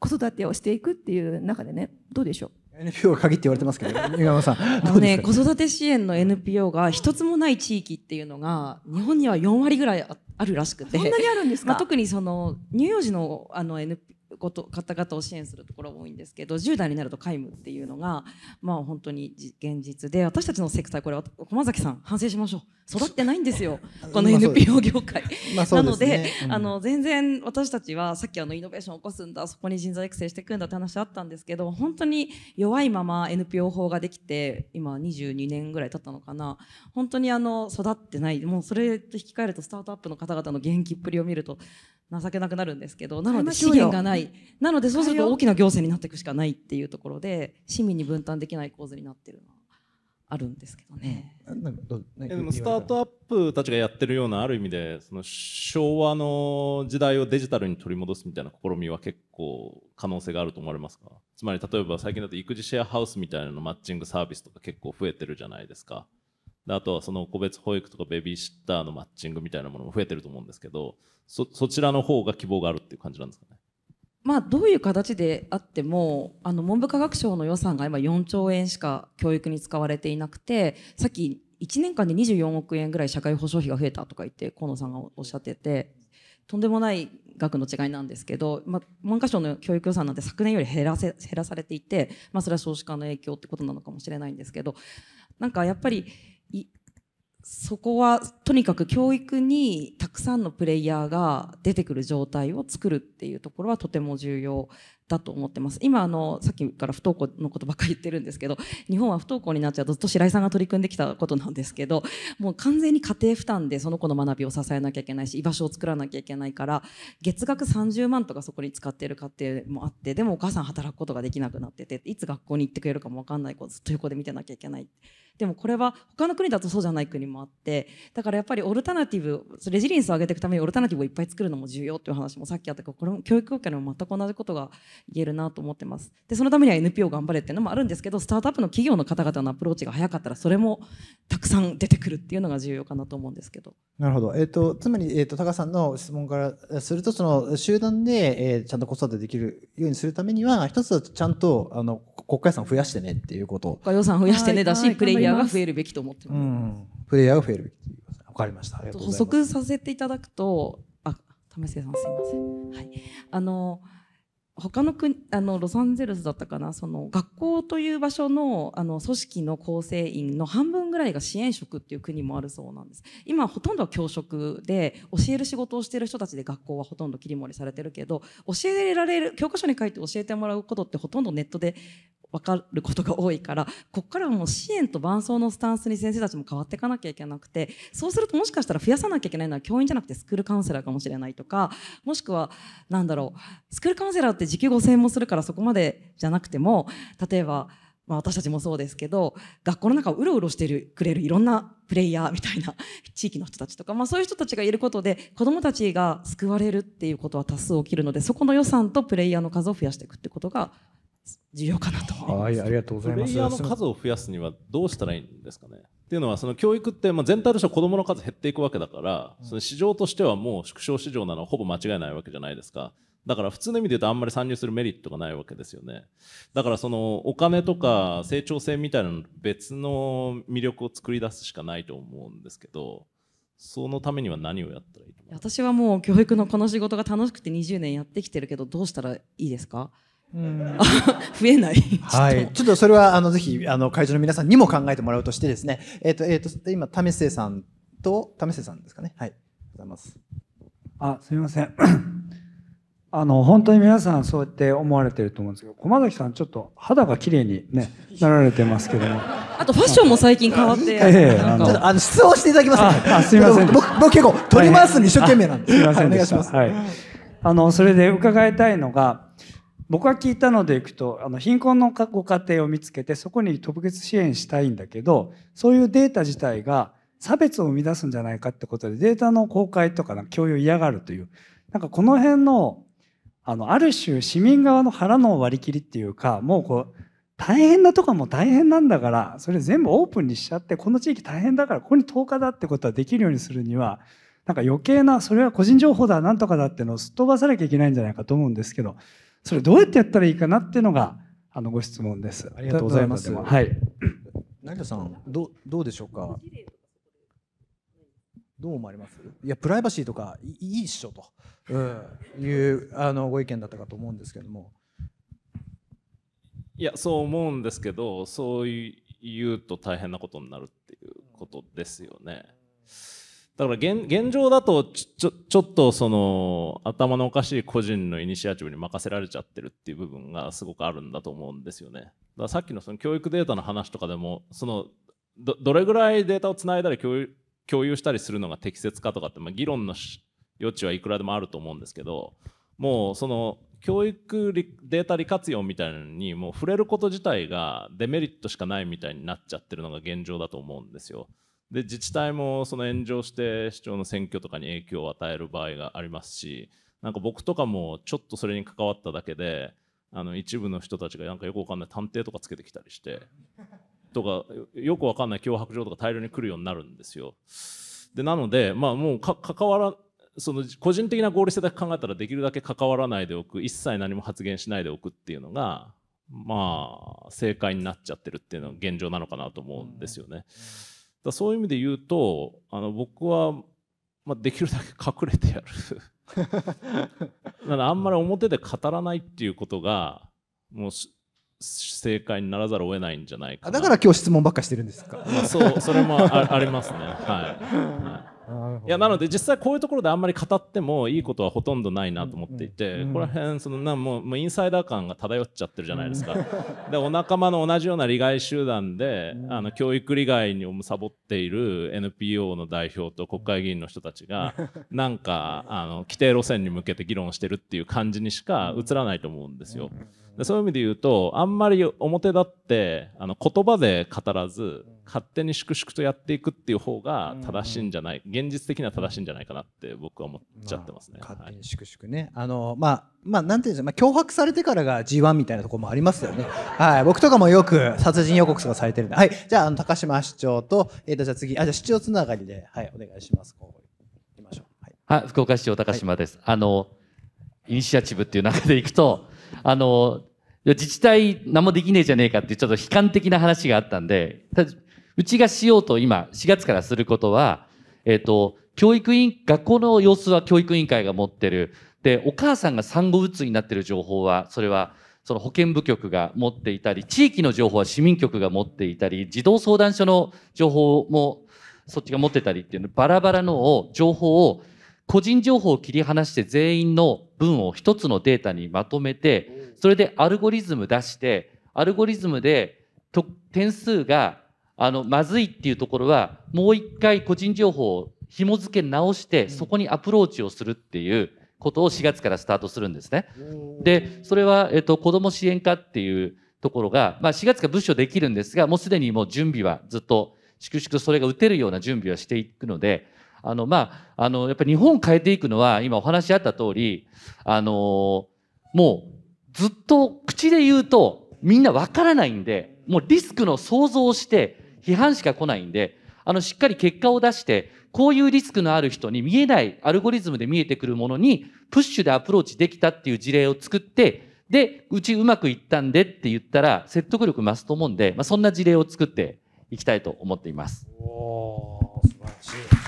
子育てをしていくっていう中でねどうでしょう NPO が鍵って言われてますけど、三 江さん、あのね、子育て支援の NPO が一つもない地域っていうのが、日本には4割ぐらいあるらしくて、そんなにあるんですか、まあ、特にその乳幼児のあの、NP、こと方々を支援するところも多いんですけど10代になると皆無っていうのが、まあ、本当に現実で私たちのセクターこれ駒崎さん反省しましょう育ってないんですよ この NPO 業界、まあね、なので、うん、あの全然私たちはさっきあのイノベーションを起こすんだそこに人材育成していくんだって話あったんですけど本当に弱いまま NPO 法ができて今22年ぐらい経ったのかな本当にあの育ってないもうそれと引き換えるとスタートアップの方々の元気っぷりを見ると情けなくなるんですけどなので資源がないなのでそうすると大きな行政になっていくしかないっていうところで市民に分担できない構図になってるのはあるんですけどね。でもスタートアップたちがやってるようなある意味でその昭和の時代をデジタルに取り戻すみたいな試みは結構可能性があると思われますかつまり例えば最近だと育児シェアハウスみたいなのマッチングサービスとか結構増えてるじゃないですか。あとはその個別保育とかベビーシッターのマッチングみたいなものも増えてると思うんですけどそちらの方が希望があるっていう感じなんですかねまあ、どういう形であってもあの文部科学省の予算が今4兆円しか教育に使われていなくてさっき1年間で24億円ぐらい社会保障費が増えたとか言って河野さんがおっしゃっててとんでもない額の違いなんですけど、まあ、文科省の教育予算なんて昨年より減らせ減らされていて、まあ、それは少子化の影響ってことなのかもしれないんですけどなんかやっぱり。そこはとにかく教育にたくさんのプレイヤーが出てくる状態を作るっていうところはとても重要だと思ってます今あのさっきから不登校のことばっかり言ってるんですけど 日本は不登校になっちゃうとずっと白井さんが取り組んできたことなんですけどもう完全に家庭負担でその子の学びを支えなきゃいけないし居場所を作らなきゃいけないから月額30万とかそこに使ってる家庭もあってでもお母さん働くことができなくなってていつ学校に行ってくれるかも分かんない子ずっと横で見てなきゃいけないでもこれは他の国だとそうじゃない国もあってだからやっぱりオルタナティブレジリエンスを上げていくためにオルタナティブをいっぱい作るのも重要っていう話もさっきあったけどこれも教育業界でも全く同じことが言えるなと思ってますでそのためには NPO 頑張れっていうのもあるんですけどスタートアップの企業の方々のアプローチが早かったらそれもたくさん出てくるっていうのが重要かなと思うんですけどなるほど、えーと、つまり、えーと、とさんの質問からするとその集団で、えー、ちゃんと子育てできるようにするためには一つはちゃんとあの国家予算増やしてねっていうこと国家予算増やしてねだし、プレイヤーが増えるべきと思ってます、うん、プレイヤーが増えるべきってわかりました補足させていただくとあ為末さんすいませんはいあの他の国あのロサンゼルスだったかなその学校という場所のあの組織の構成員の半分ぐらいが支援職っていう国もあるそうなんです今ほとんどは教職で教える仕事をしている人たちで学校はほとんど切り盛りされてるけど教えられる教科書に書いて教えてもらうことってほとんどネットで分かることが多いからここからはもう支援と伴走のスタンスに先生たちも変わっていかなきゃいけなくてそうするともしかしたら増やさなきゃいけないのは教員じゃなくてスクールカウンセラーかもしれないとかもしくは何だろうスクールカウンセラーって時給5000円もするからそこまでじゃなくても例えばまあ、私たちもそうですけど学校の中をうろうろしてるくれるいろんなプレイヤーみたいな 地域の人たちとか、まあ、そういう人たちがいることで子どもたちが救われるっていうことは多数起きるのでそこの予算とプレイヤーの数を増やしていくってことが重要かなと思います。はい、ありがとうございます。の数を増やすにはどうしたらいいんですかね。っていうのはその教育ってまあ全体として子どもの数減っていくわけだから、その市場としてはもう縮小市場なのはほぼ間違いないわけじゃないですか。だから普通の意味で言うとあんまり参入するメリットがないわけですよね。だからそのお金とか成長性みたいなの別の魅力を作り出すしかないと思うんですけど、そのためには何をやったらいいと思います私はもう教育のこの仕事が楽しくて20年やってきてるけどどうしたらいいですか増 えないはい。ちょっとそれは、あの、ぜひ、あの、会場の皆さんにも考えてもらうとしてですね、えっ、ー、と、えっ、ー、と、今、為末さんと、為末さんですかね。はい。ございます。あ、すみません。あの、本当に皆さんそうやって思われてると思うんですけど、駒崎さんちょっと肌が綺麗にね、なられてますけども。あとファッションも最近変わって。ええー、ちょっあの、質問していただきます、ね、あ、すみません。僕、僕結構取り回すのに一生懸命なんです。すみません、しはい。あの、それで伺いたいのが、僕が聞いたのでいくとあの貧困のご家庭を見つけてそこに特別支援したいんだけどそういうデータ自体が差別を生み出すんじゃないかってことでデータの公開とか共有嫌がるというなんかこの辺のあのある種市民側の腹の割り切りっていうかもうこう大変なとかも大変なんだからそれ全部オープンにしちゃってこの地域大変だからここに10日だってことはできるようにするにはなんか余計なそれは個人情報だなんとかだってのをすっ飛ばさなきゃいけないんじゃないかと思うんですけどそれどうやってやったらいいかなっていうのがあのご質問です。ありがとうございます。はい。成田さん、どうどうでしょうか。どう思われます？いやプライバシーとかいいっしょと、うん、いうあのご意見だったかと思うんですけども。いやそう思うんですけど、そういうと大変なことになるっていうことですよね。だから現現状だとちょちょっとその頭のおかしい個人のイニシアチブに任せられちゃってるっていう部分がすごくあるんだと思うんですよね。だからさっきのその教育データの話とかでもそのどどれぐらいデータをつないだり共有共有したりするのが適切かとかって、まあ、議論の余地はいくらでもあると思うんですけどもうその教育データ利活用みたいなのにもう触れること自体がデメリットしかないみたいになっちゃってるのが現状だと思うんですよ。で自治体もその炎上して市長の選挙とかに影響を与える場合がありますしなんか僕とかもちょっとそれに関わっただけであの一部の人たちがなんかよくわかんない探偵とかつけてきたりしてとかよくわかんない脅迫状とか大量に来るようになるんですよ。でなので、まあ、もう関わらその個人的な合理性だけ考えたらできるだけ関わらないでおく一切何も発言しないでおくっていうのがまあ正解になっちゃってるっていうのが現状なのかなと思うんですよね。うんだそういう意味で言うとあの僕は、まあ、できるだけ隠れてやるだからあんまり表で語らないっていうことがもう正解にならざるを得ないんじゃないかだから今日質問ばっかしてるんですか、まあ、そうそれもあありますねはい、はいいやなので実際こういうところであんまり語ってもいいことはほとんどないなと思っていて、うん、この辺そのなもうもうインサイダー感が漂っちゃってるじゃないですか、うん、で お仲間の同じような利害集団で、うん、あの教育利害にをサボっている NPO の代表と国会議員の人たちが なんかあの規定路線に向けて議論してるっていう感じにしか映らないと思うんですよ。でそういう意味で言うとあんまり表立ってあの言葉で語らず勝手に粛々とやっていくっていう方が正しいんじゃない、現実的には正しいんじゃないかなって僕は思っちゃってますね。まあ、勝手に粛々ね、はい、あのまあまあなんていうんですか、まあ、脅迫されてからが G1 みたいなところもありますよね。はい、僕とかもよく殺人予告とかされてるんで、はい、じゃああの高島市長とえっ、ー、とじゃあ次あじゃあ市長つながりではいお願いします。こう行きましょう。はい、はい、福岡市長高島です。はい、あのイニシアチブっていう中でいくとあの。自治体何もできねえじゃねえかってちょっと悲観的な話があったんで、うちがしようと今、4月からすることは、えっ、ー、と、教育委員、学校の様子は教育委員会が持ってる。で、お母さんが産後うつになってる情報は、それは、その保健部局が持っていたり、地域の情報は市民局が持っていたり、児童相談所の情報もそっちが持ってたりっていうの、バラバラの情報を、個人情報を切り離して全員の分を一つのデータにまとめて、それでアルゴリズム出して、アルゴリズムで点数があのまずいっていうところはもう一回個人情報を紐付け直してそこにアプローチをするっていうことを4月からスタートするんですね。でそれは、えっと、子ども支援課っていうところが、まあ、4月から部署できるんですがもうすでにもう準備はずっと粛々それが打てるような準備はしていくので。あのまあ、あのやっぱり日本を変えていくのは今お話あった通りあのもうずっと口で言うとみんなわからないんでもうリスクの想像をして批判しか来ないんで、あの、しっかり結果を出して、こういうリスクのある人に見えないアルゴリズムで見えてくるものに、プッシュでアプローチできたっていう事例を作って、で、うちうまくいったんでって言ったら、説得力増すと思うんで、まあ、そんな事例を作っていきたいと思っています。おー、素晴らしい。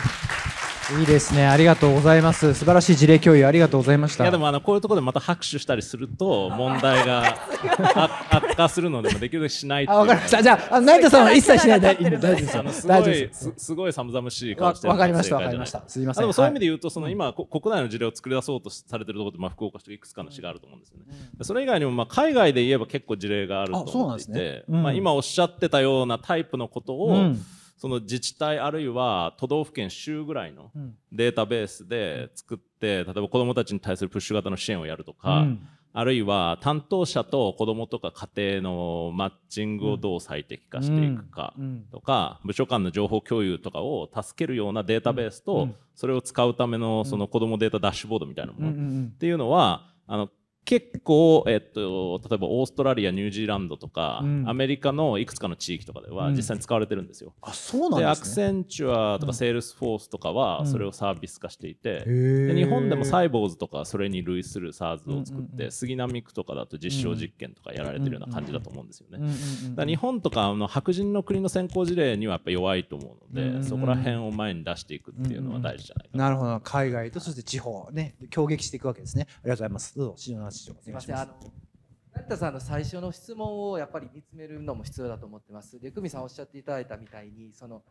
いいですね。ありがとうございます。素晴らしい事例共有ありがとうございました。いやでもあのこういうところでまた拍手したりすると 問題が 悪化するのでもできるだけしないあ、わかりました。じゃあ成田さんは一切しないで大丈夫ですよ。大丈夫です。すごい寒々しい顔してわかりました。わかりました。すみません。でもそういう意味で言うとその今国内の事例を作り出そうとされてるところでまあ福岡市といくつかの市があると思うんですよね。それ以外にもまあ海外で言えば結構事例があると思っていて、まあ今おっしゃってたようなタイプのことを。その自治体あるいは都道府県州ぐらいのデータベースで作って、例えば子どもたちに対するプッシュ型の支援をやるとか、うん、あるいは担当者と子どもとか家庭のマッチングをどう最適化していくかとか、部署間の情報共有とかを助けるようなデータベースと、それを使うためのその子どもデータダッシュボードみたいなものっていうのはあの結構、えっと、例えばオーストラリアニュージーランドとか、うん、アメリカのいくつかの地域とかでは実際に使われてるんですよ。うん、あそうなん、ね、アクセンチュアとかセールスフォースとかはそれをサービス化していて、うん、日本でもサイボーズとかそれに類する SARS を作って、うんうんうん、杉並区とかだと実証実験とかやられてるような感じだと思うんですよね。日本とかあの白人の国の先行事例にはやっぱ弱いと思うので、うんうん、そこら辺を前に出していくっていうのは大事じゃないかな。なるほど海外とそして地方ね協撃していくわけですね。ありがとうございます。どうぞすいませんあの成田さんの最初の質問をやっぱり見つめるのも必要だと思ってますで久美さんおっしゃっていただいたみたいにその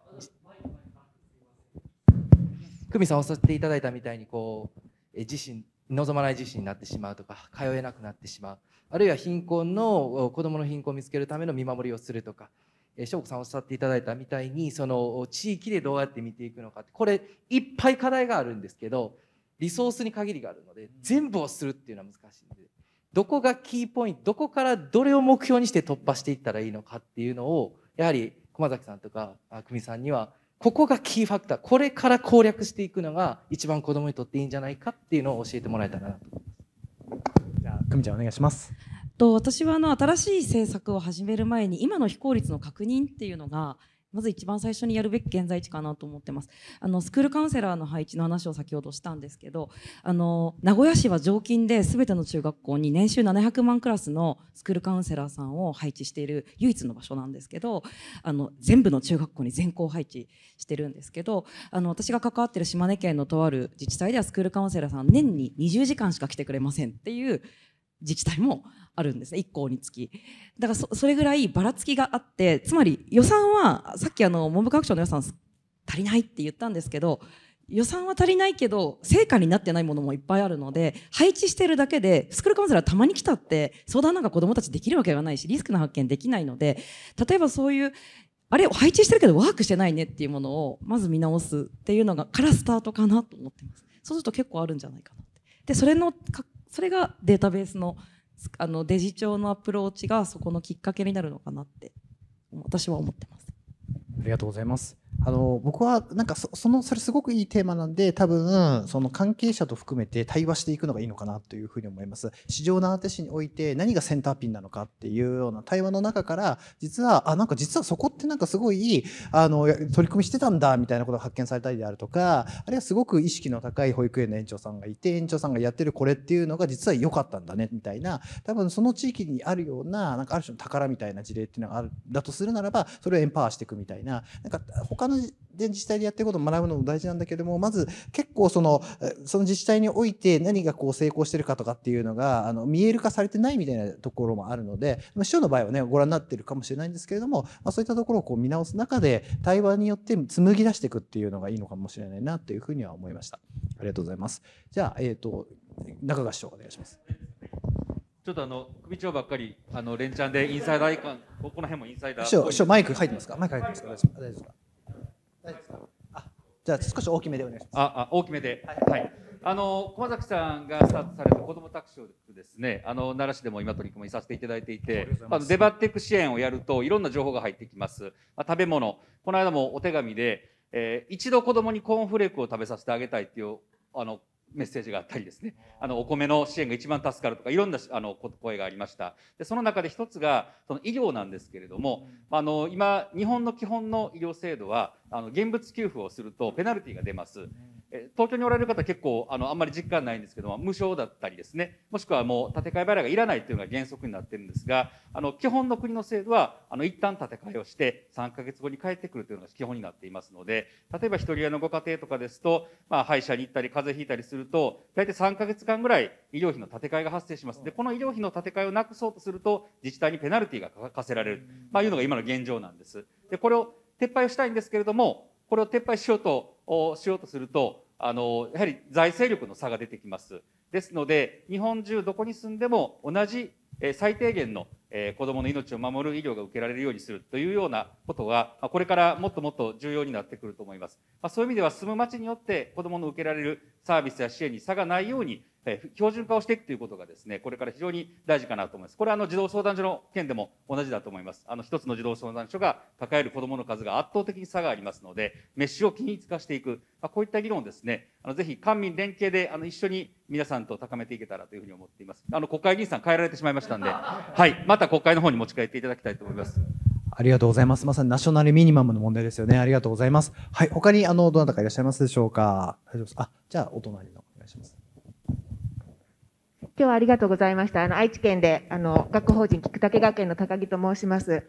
久美さんおっしゃっていただいたみたいにこう自身望まない自身になってしまうとか通えなくなってしまうあるいは貧困の子どもの貧困を見つけるための見守りをするとか翔子さんおっしゃっていただいたみたいにその地域でどうやって見ていくのかこれいっぱい課題があるんですけどリソースに限りがあるので全部をするっていうのは難しいでどこがキーポイントどこからどれを目標にして突破していったらいいのかっていうのをやはり駒崎さんとか久美さんにはここがキーファクターこれから攻略していくのが一番子どもにとっていいんじゃないかっていうのを教えてもらえたらなとじゃあ久美ちゃんお願いします。と私はあの新しい政策を始める前に今の非効率の確認っていうのがまず一番最初にやるべき現在地かなと思ってます。あのスクールカウンセラーの配置の話を先ほどしたんですけど、あの名古屋市は常勤で全ての中学校に年収700万クラスのスクールカウンセラーさんを配置している唯一の場所なんですけど、あの全部の中学校に全校配置してるんですけど、あの私が関わってる島根県のとある自治体ではスクールカウンセラーさん年に20時間しか来てくれませんっていう自治体もあるんですね。1校につき。だからそ、それぐらいばらつきがあって、つまり予算は、さっきあの、文部科学省の予算足りないって言ったんですけど、予算は足りないけど、成果になってないものもいっぱいあるので、配置してるだけで、スクールカウンセラーたまに来たって、相談なんか子供たちできるわけがないし、リスクの発見できないので、例えばそういう、あれ、配置してるけどワークしてないねっていうものを、まず見直すっていうのが、からスタートかなと思ってます。そうすると結構あるんじゃないかなって。で、それのそれがデータベースのあのデジ帳のアプローチがそこのきっかけになるのかなって私は思ってますありがとうございますあの僕はなんかそそのそれすごくいいテーマなんで多分その関係者と含めて対話していくのがいいのかなというふうに思います市場のアーティスにおいて何がセンターピンなのかっていうような対話の中から実はあなんか実はそこってなんかすごいあの取り組みしてたんだみたいなことが発見されたりであるとかあるいはすごく意識の高い保育園の園長さんがいて園長さんがやってるこれっていうのが実は良かったんだねみたいな多分その地域にあるようななんかある種の宝みたいな事例っていうのがあるだとするならばそれをエンパワーしていくみたいななんか他他ので自治体でやってることを学ぶのも大事なんだけども、まず結構その、その自治体において何がこう成功してるかとかっていうのが、あの、見える化されてないみたいなところもあるので、まあ、市長の場合はね、ご覧になってるかもしれないんですけれども、まあ、そういったところをこう見直す中で、対話によって紡ぎ出していくっていうのがいいのかもしれないなというふうには思いました。ありがとうございます。じゃあ、えっ、ー、と、中川市長お願いします。ちょっとあの首長ばっかりあの連チャンでインサイダー以下、ここら辺もインサイダー。師匠、師匠マイク入ってますか？マイク入ってますか？大丈夫ですか？じゃあ少し大きめでお願いします。あ、あ大きめで。はい、はい、あの駒崎さんがスタートされた子どもタクシーをですね、あの奈良市でも今取り組みさせていただいていて、あのデバッテック支援をやるといろんな情報が入ってきます。まあ、食べ物、この間もお手紙で、えー、一度子どもにコーンフレークを食べさせてあげたいっていうあのメッセージがあったりですねあのお米の支援が一番助かるとかいろんなあの声がありましたでその中で一つがその医療なんですけれどもあの今日本の基本の医療制度はあの現物給付をするとペナルティが出ます東京におられる方結構あのあんまり実感ないんですけども無償だったりですねもしくはもう建て替え払いがいらないというのが原則になってるんですがあの基本の国の制度はあの一旦建て替えをして3か月後に帰ってくるというのが基本になっていますので例えば1人親のご家庭とかですと、まあ、歯医者に行ったり風邪ひいたりすると大体3か月間ぐらい医療費の建て替えが発生しますでこの医療費の建て替えをなくそうとすると自治体にペナルティが課せられる、まあ、いうのが今の現状なんです。でこれを撤廃をしたいんですけれどもこれを撤廃しようとしようとするとあのやはり財政力の差が出てきます。ですので、日本中どこに住んでも同じ最低限のえ子どもの命を守る医療が受けられるようにするというようなことが、あ、これからもっともっと重要になってくると思います、まそういう意味では住む町によって子どもの受けられるサービスや支援に差がないように、え標準化をしていくということがですねこれから非常に大事かなと思いますこれはあの児童相談所の件でも同じだと思いますあの一つの児童相談所が抱える子どもの数が圧倒的に差がありますのでメッシュを均一化していく、まこういった議論ですねあのぜひ官民連携であの一緒に皆さんと高めていけたらというふうに思っていますあの国会議員さん変えられてしまいましたんではいまたた国会の方に持ち帰っていただきたいと思います。ありがとうございます。まさにナショナルミニマムの問題ですよね。ありがとうございます。はい。他に、あの、どなたかいらっしゃいますでしょうか大丈夫ですあ、じゃあ、お隣の、お願いします。今日はありがとうございました。あの、愛知県で、あの、学校法人菊竹学園の高木と申します。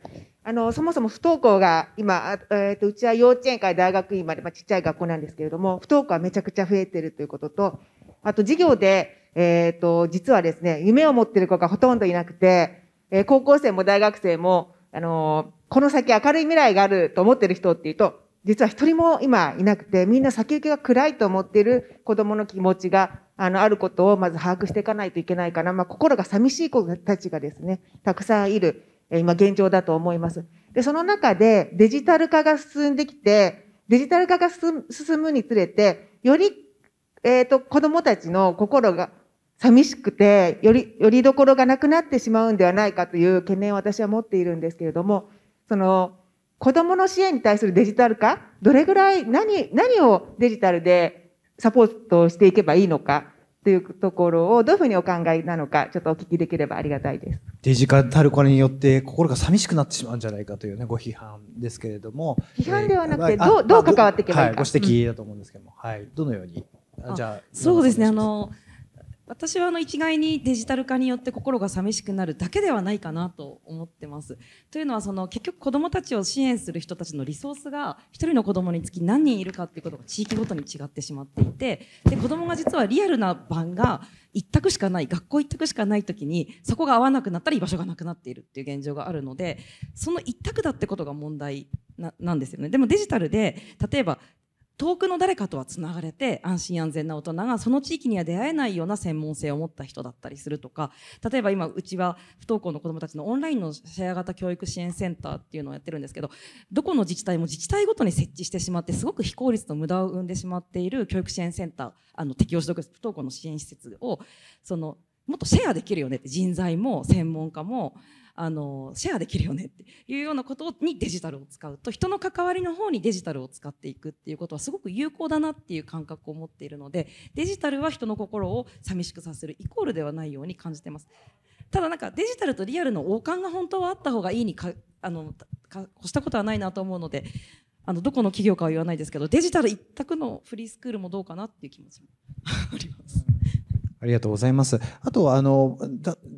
あの、そもそも不登校が今、えっ、ー、と、うちは幼稚園から大学院まで、まあ、ちっちゃい学校なんですけれども、不登校はめちゃくちゃ増えているということと、あと、授業で、えっ、ー、と、実はですね、夢を持っている子がほとんどいなくて、え高校生も大学生も、あのこの先明るい未来があると思ってる人っていうと、実は一人も今いなくて、みんな先行きが暗いと思っている子供の気持ちが、あの、あることをまず把握していかないといけないかな。まあ、心が寂しい子たちがですね、たくさんいる、今現状だと思います。で、その中でデジタル化が進んできて、デジタル化が進むにつれて、より、えっ、ー、と、子供たちの心が、寂しくて、より、よりどころがなくなってしまうんではないかという懸念を私は持っているんですけれども、その、子供の支援に対するデジタル化、どれぐらい、何、何をデジタルでサポートしていけばいいのか、というところをどういうふうにお考えなのか、ちょっとお聞きできればありがたいです。デジタル化によって心が寂しくなってしまうんじゃないかというね、ご批判ですけれども。批判ではなくて、どう、どう関わっていけばいいか、はい、ご指摘だと思うんですけども、はい。どのようにじゃあ、そうですね、あの、私はあの一概にデジタル化によって心が寂しくなるだけではないかなと思ってます。というのはその結局子どもたちを支援する人たちのリソースが1人の子どもにつき何人いるかっていうことが地域ごとに違ってしまっていてで子どもが実はリアルな番が一択しかない学校一択しかない時にそこが合わなくなったら居場所がなくなっているっていう現状があるのでその一択だってことが問題ななんですよね。でもデジタルで例えば遠くの誰かとはつながれて安心安全な大人がその地域には出会えないような専門性を持った人だったりするとか例えば今うちは不登校の子どもたちのオンラインのシェア型教育支援センターっていうのをやってるんですけどどこの自治体も自治体ごとに設置してしまってすごく非効率と無駄を生んでしまっている教育支援センターあの適用し得不登校の支援施設をそのもっとシェアできるよねって人材も専門家もあのシェアできるよねっていうようなことにデジタルを使うと人の関わりの方にデジタルを使っていくっていうことはすごく有効だなっていう感覚を持っているのでデジタルは人の心を寂しくさせるイコールではないように感じてます。ただなんかデジタルとリアルの王冠が本当はあった方がいいにかあのか越したことはないなと思うのであのどこの企業かは言わないですけどデジタル一択のフリースクールもどうかなっていう気持ちもあります。ありがとうございます。あとあの、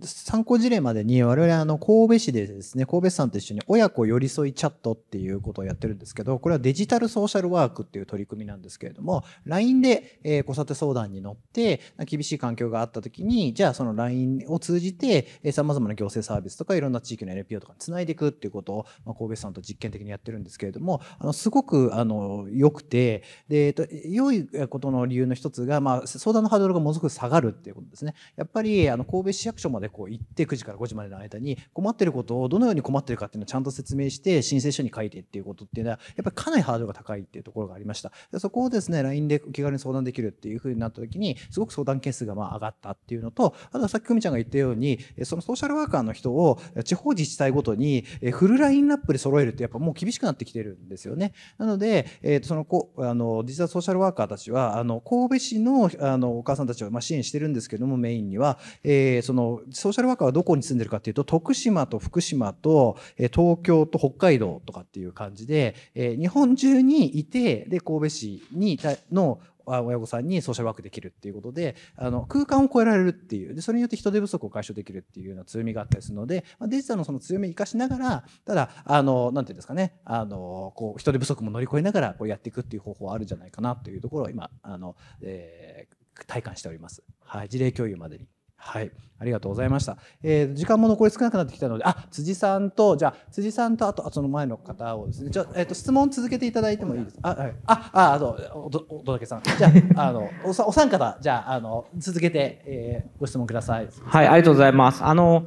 参考事例までに、我々、あの、神戸市でですね、神戸市さんと一緒に親子寄り添いチャットっていうことをやってるんですけど、これはデジタルソーシャルワークっていう取り組みなんですけれども、LINE で、えー、子育て相談に乗って、厳しい環境があった時に、じゃあその LINE を通じて、えー、様々な行政サービスとか、いろんな地域の NPO とかに繋いでいくっていうことを、まあ、神戸市さんと実験的にやってるんですけれども、あの、すごく、あの、良くて、で、えっと、良いことの理由の一つが、まあ、相談のハードルがものすごく下がるるっていうことですねやっぱりあの神戸市役所までこう行って9時から5時までの間に困ってることをどのように困ってるかっていうのをちゃんと説明して申請書に書いてっていうことっていうのはやっぱりかなりハードルが高いっていうところがありましたでそこをですね LINE で気軽に相談できるっていうふうになった時にすごく相談件数がまあ上がったっていうのとあとはさっき久美ちゃんが言ったようにそのソーシャルワーカーの人を地方自治体ごとにフルラインナップで揃えるってやっぱもう厳しくなってきてるんですよねなので、えー、そのこあの実はソーシャルワーカーたちはあの神戸市のあのお母さんたちをま支援してしてるんですけどもメインには、えー、そのソーシャルワーカーはどこに住んでるかっていうと徳島と福島と、え東京と北海道とかっていう感じで、え日本中にいてで神戸市にの親御さんにソーシャルワークできるっていうことであの空間を超えられるっていうでそれによって人手不足を解消できるっていうような強みがあったりするので、まあ、デジタルのその強みを生かしながらただあのなんていうんですかねあのこう人手不足も乗り越えながらこうやっていくっていう方法はあるんじゃないかなというところを今あの、えー体感しております。はい、事例共有までに。はい、ありがとうございました。えー、時間も残り少なくなってきたので、あ、辻さんとじゃあ辻さんとあとあその前の方をですね、じゃえっ、ー、と質問続けていただいてもいいですか。あ、はい、あ、あ、あとおどおどけさん、じゃあのおさお三方じゃあの続けて、えー、ご質問ください。はい、ありがとうございます。あの。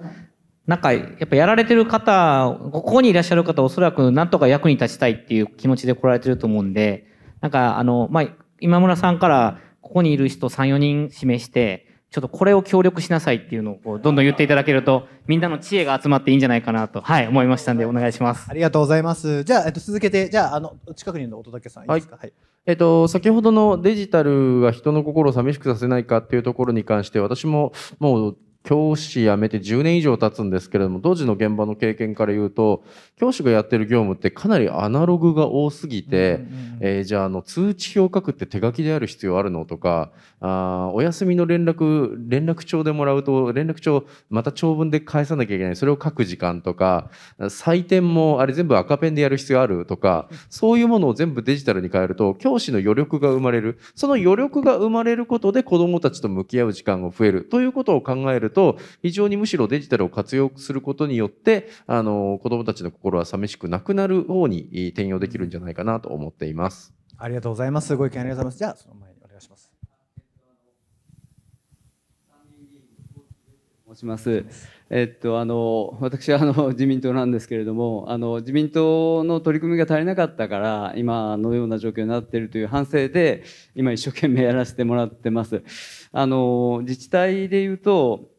なんか、やっぱやられてる方、ここにいらっしゃる方、おそらくなんとか役に立ちたいっていう気持ちで来られてると思うんで、なんか、あの、まあ、今村さんから、ここにいる人3、4人示して、ちょっとこれを協力しなさいっていうのをうどんどん言っていただけると、みんなの知恵が集まっていいんじゃないかなと、はい、思いましたんでお願いします。ありがとうございます。じゃあ、えっと、続けて、じゃあ、あの、近くにいるお届けさん、いいですか、はい、はい、えっと、先ほどのデジタルは人の心を寂しくさせないかっていうところに関して、私ももう教師辞めて10年以上経つんですけれども当時の現場の経験から言うと教師がやってる業務ってかなりアナログが多すぎて、うんうん、えー、じゃああの通知表書くって手書きである必要あるのとかあお休みの連絡連絡帳でもらうと連絡帳また長文で返さなきゃいけないそれを書く時間とか採点もあれ全部赤ペンでやる必要あるとかそういうものを全部デジタルに変えると教師の余力が生まれるその余力が生まれることで子どもたちと向き合う時間が増えるということを考えると非常にむしろデジタルを活用することによってあの子供たちの心は寂しくなくなる方に転用できるんじゃないかなと思っています。ありがとうございます。ご意見ありがとうございます。じゃあその前にお願いします。申します。えっと、あの私はあの自民党なんですけれどもあの自民党の取り組みが足りなかったから今のような状況になっているという反省で今一生懸命やらせてもらってます。あの自治体で言うと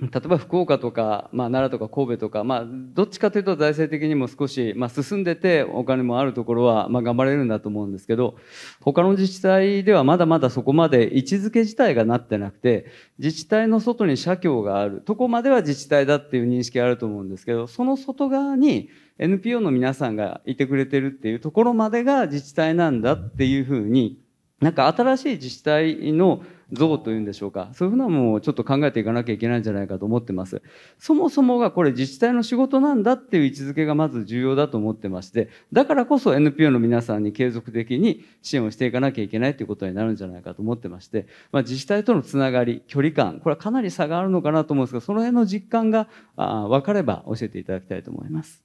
例えば福岡とか、まあ、奈良とか神戸とか、まあ、どっちかというと財政的にも少し、まあ、進んでてお金もあるところは、まあ、頑張れるんだと思うんですけど他の自治体ではまだまだそこまで位置づけ自体がなってなくて自治体の外に社協があるとこまでは自治体だっていう認識があると思うんですけどその外側に NPO の皆さんがいてくれてるっていうところまでが自治体なんだっていうふうになんか新しい自治体の像というんでしょうかそういうふうなものをちょっと考えていかなきゃいけないんじゃないかと思ってますそもそもがこれ自治体の仕事なんだっていう位置づけがまず重要だと思ってましてだからこそ NPO の皆さんに継続的に支援をしていかなきゃいけないということになるんじゃないかと思ってまして、まあ、自治体とのつながり距離感これはかなり差があるのかなと思うんですがその辺の実感が分かれば教えていただきたいと思います。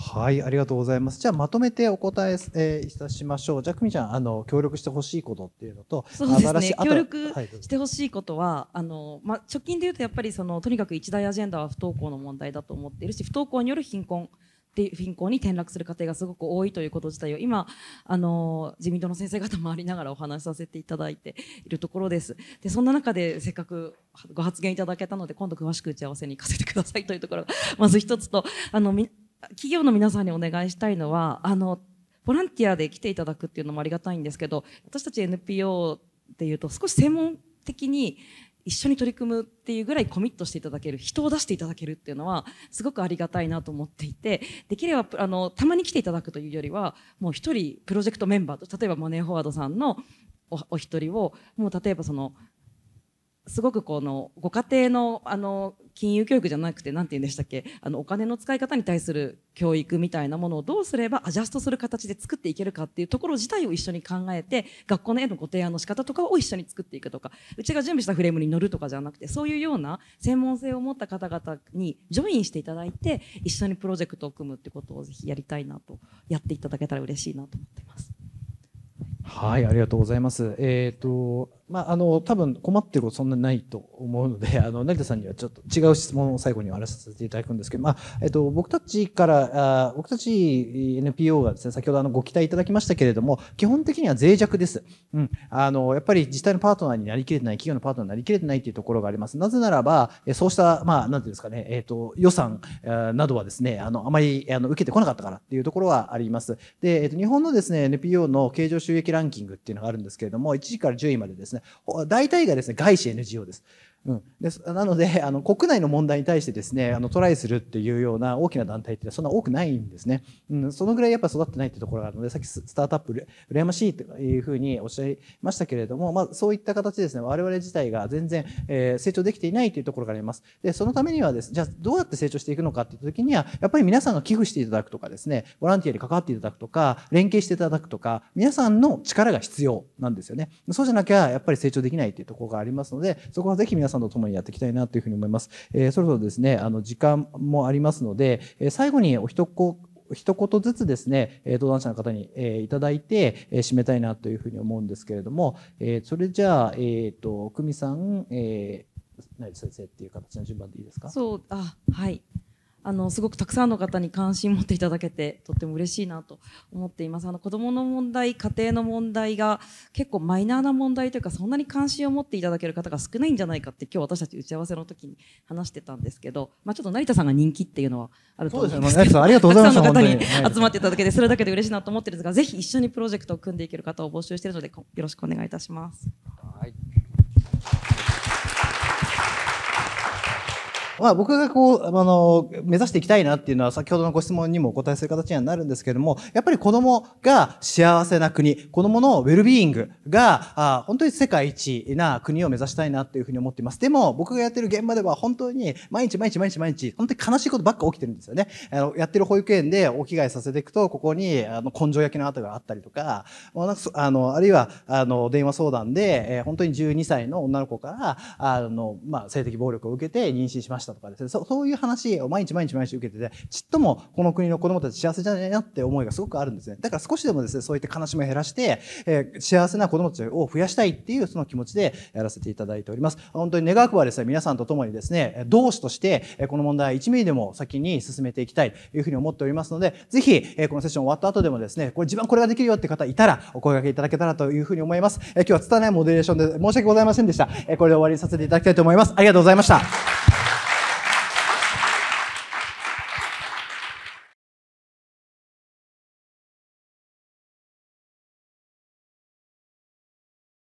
はい、ありがとうございます。じゃあまとめてお答ええー、いたしましょう。じゃあ久美ちゃんあの協力してほしいことっていうのと、そうですね。協力してほしいことは、あのまあ直近で言うとやっぱりそのとにかく一大アジェンダは不登校の問題だと思っているし、不登校による貧困。で貧困に転落する家庭がすごく多いということ自体を今あの自民党の先生方もありながらお話しさせていただいているところですでそんな中でせっかくご発言いただけたので今度詳しく打ち合わせに行かせてくださいというところがまず一つとあの企業の皆さんにお願いしたいのは、あの、ボランティアで来ていただくっていうのもありがたいんですけど、私たち NPO で言いうと少し専門的に一緒に取り組むっていうぐらいコミットしていただける、人を出していただけるっていうのはすごくありがたいなと思っていて、できれば、あの、たまに来ていただくというよりは、もう一人プロジェクトメンバーと、例えばマネーフォワードさんのお一人を、もう例えばその、すごくこのご家庭のあの金融教育じゃなくて何て言うんでしたっけあのお金の使い方に対する教育みたいなものをどうすればアジャストする形で作っていけるかっていうところ自体を一緒に考えて学校のへのご提案の仕方とかを一緒に作っていくとかうちが準備したフレームに乗るとかじゃなくてそういうような専門性を持った方々にジョインしていただいて一緒にプロジェクトを組むってことをぜひやりたいなとやっていただけたら嬉しいなと思ってます。はい、ありがとうございます。えっ、ー、とまあ、あの多分困ってることそんなにないと思うので あの成田さんにはちょっと違う質問を最後に終わらせていただくんですけど、まあえっと、僕たちからあ僕たち NPO がです、ね、先ほどあのご期待いただきましたけれども基本的には脆弱です、うん、あのやっぱり自治体のパートナーになりきれてない企業のパートナーになりきれてないというところがありますなぜならばそうした、まあ、なんていうんですかね、えっと、予算などはですねあのあまりあの受けてこなかったからっていうところはありますで、えっと、日本のですね NPO の経常収益ランキングっていうのがあるんですけれども1位から10位までですね大体がですね、外資 NGO です。うん、でなので あの国内の問題に対してですねあのトライするっていうような大きな団体ってそんな多くないんですね、うん、そのぐらいやっぱ育ってないってところがあるのでさっきスタートアップ羨ましいというふうにおっしゃいましたけれども、まあ、そういった形でですね我々自体が全然、えー、成長できていないというところがありますでそのためにはです、ね、じゃあどうやって成長していくのかっていった時にはやっぱり皆さんが寄付していただくとかですねボランティアに関わっていただくとか連携していただくとか皆さんの力が必要なんですよねそうじゃなきゃやっぱり成長できないというところがありますのでそこはぜひ皆さんと共にやっていきたいなというふうに思います。えー、そろそろですね、あの時間もありますので、え最後にお一一言ずつですね、登壇者の方に、えー、いただいて、えー、締めたいなというふうに思うんですけれども、えー、それじゃあ、えっ、と、久美さん、えー、成先生っていう形の順番でいいですかそう、あ、はい。あのすごくたくさんの方に関心を持っていただけてとっても嬉しいなと思っていますあの子どもの問題家庭の問題が結構マイナーな問題というかそんなに関心を持っていただける方が少ないんじゃないかって今日私たち打ち合わせの時に話してたんですけど、まあ、ちょっと成田さんが人気っていうのはあると思うんですけさん、ありがとうございますたく さんの方に集まっていただけてそれだけで嬉しいなと思ってるんですがぜひ一緒にプロジェクトを組んでいける方を募集しているのでよろしくお願いいたします。はいまあ、僕がこう、あの、目指していきたいなっていうのは、先ほどのご質問にもお答えする形にはなるんですけれども、やっぱり子供が幸せな国、子供のウェルビーイングが、あ本当に世界一な国を目指したいなというふうに思っています。でも、僕がやってる現場では本当に毎日毎日毎日毎日、本当に悲しいことばっか起きてるんですよね。あの、やってる保育園でお着替えさせていくと、ここに、あの、根性焼きの跡があったりとか、あの、あるいは、あの、電話相談で、えー、本当に12歳の女の子から、あの、まあ、性的暴力を受けて妊娠しました。したとかですねそういう話を毎日毎日毎日受けててちっともこの国の子どもたち幸せじゃないなって思いがすごくあるんですねだから少しでもですねそういった悲しみを減らして、えー、幸せな子どもたちを増やしたいっていうその気持ちでやらせていただいております本当に願わくはですね皆さんと共にですね同志としてこの問題1ミリでも先に進めていきたいというふうに思っておりますのでぜひこのセッション終わった後でもですねこれ自分これができるよって方いたらお声掛けいただけたらというふうに思います今日は拙いモデレーションで申し訳ございませんでしたこれで終わりにさせていただきたいと思いますありがとうございました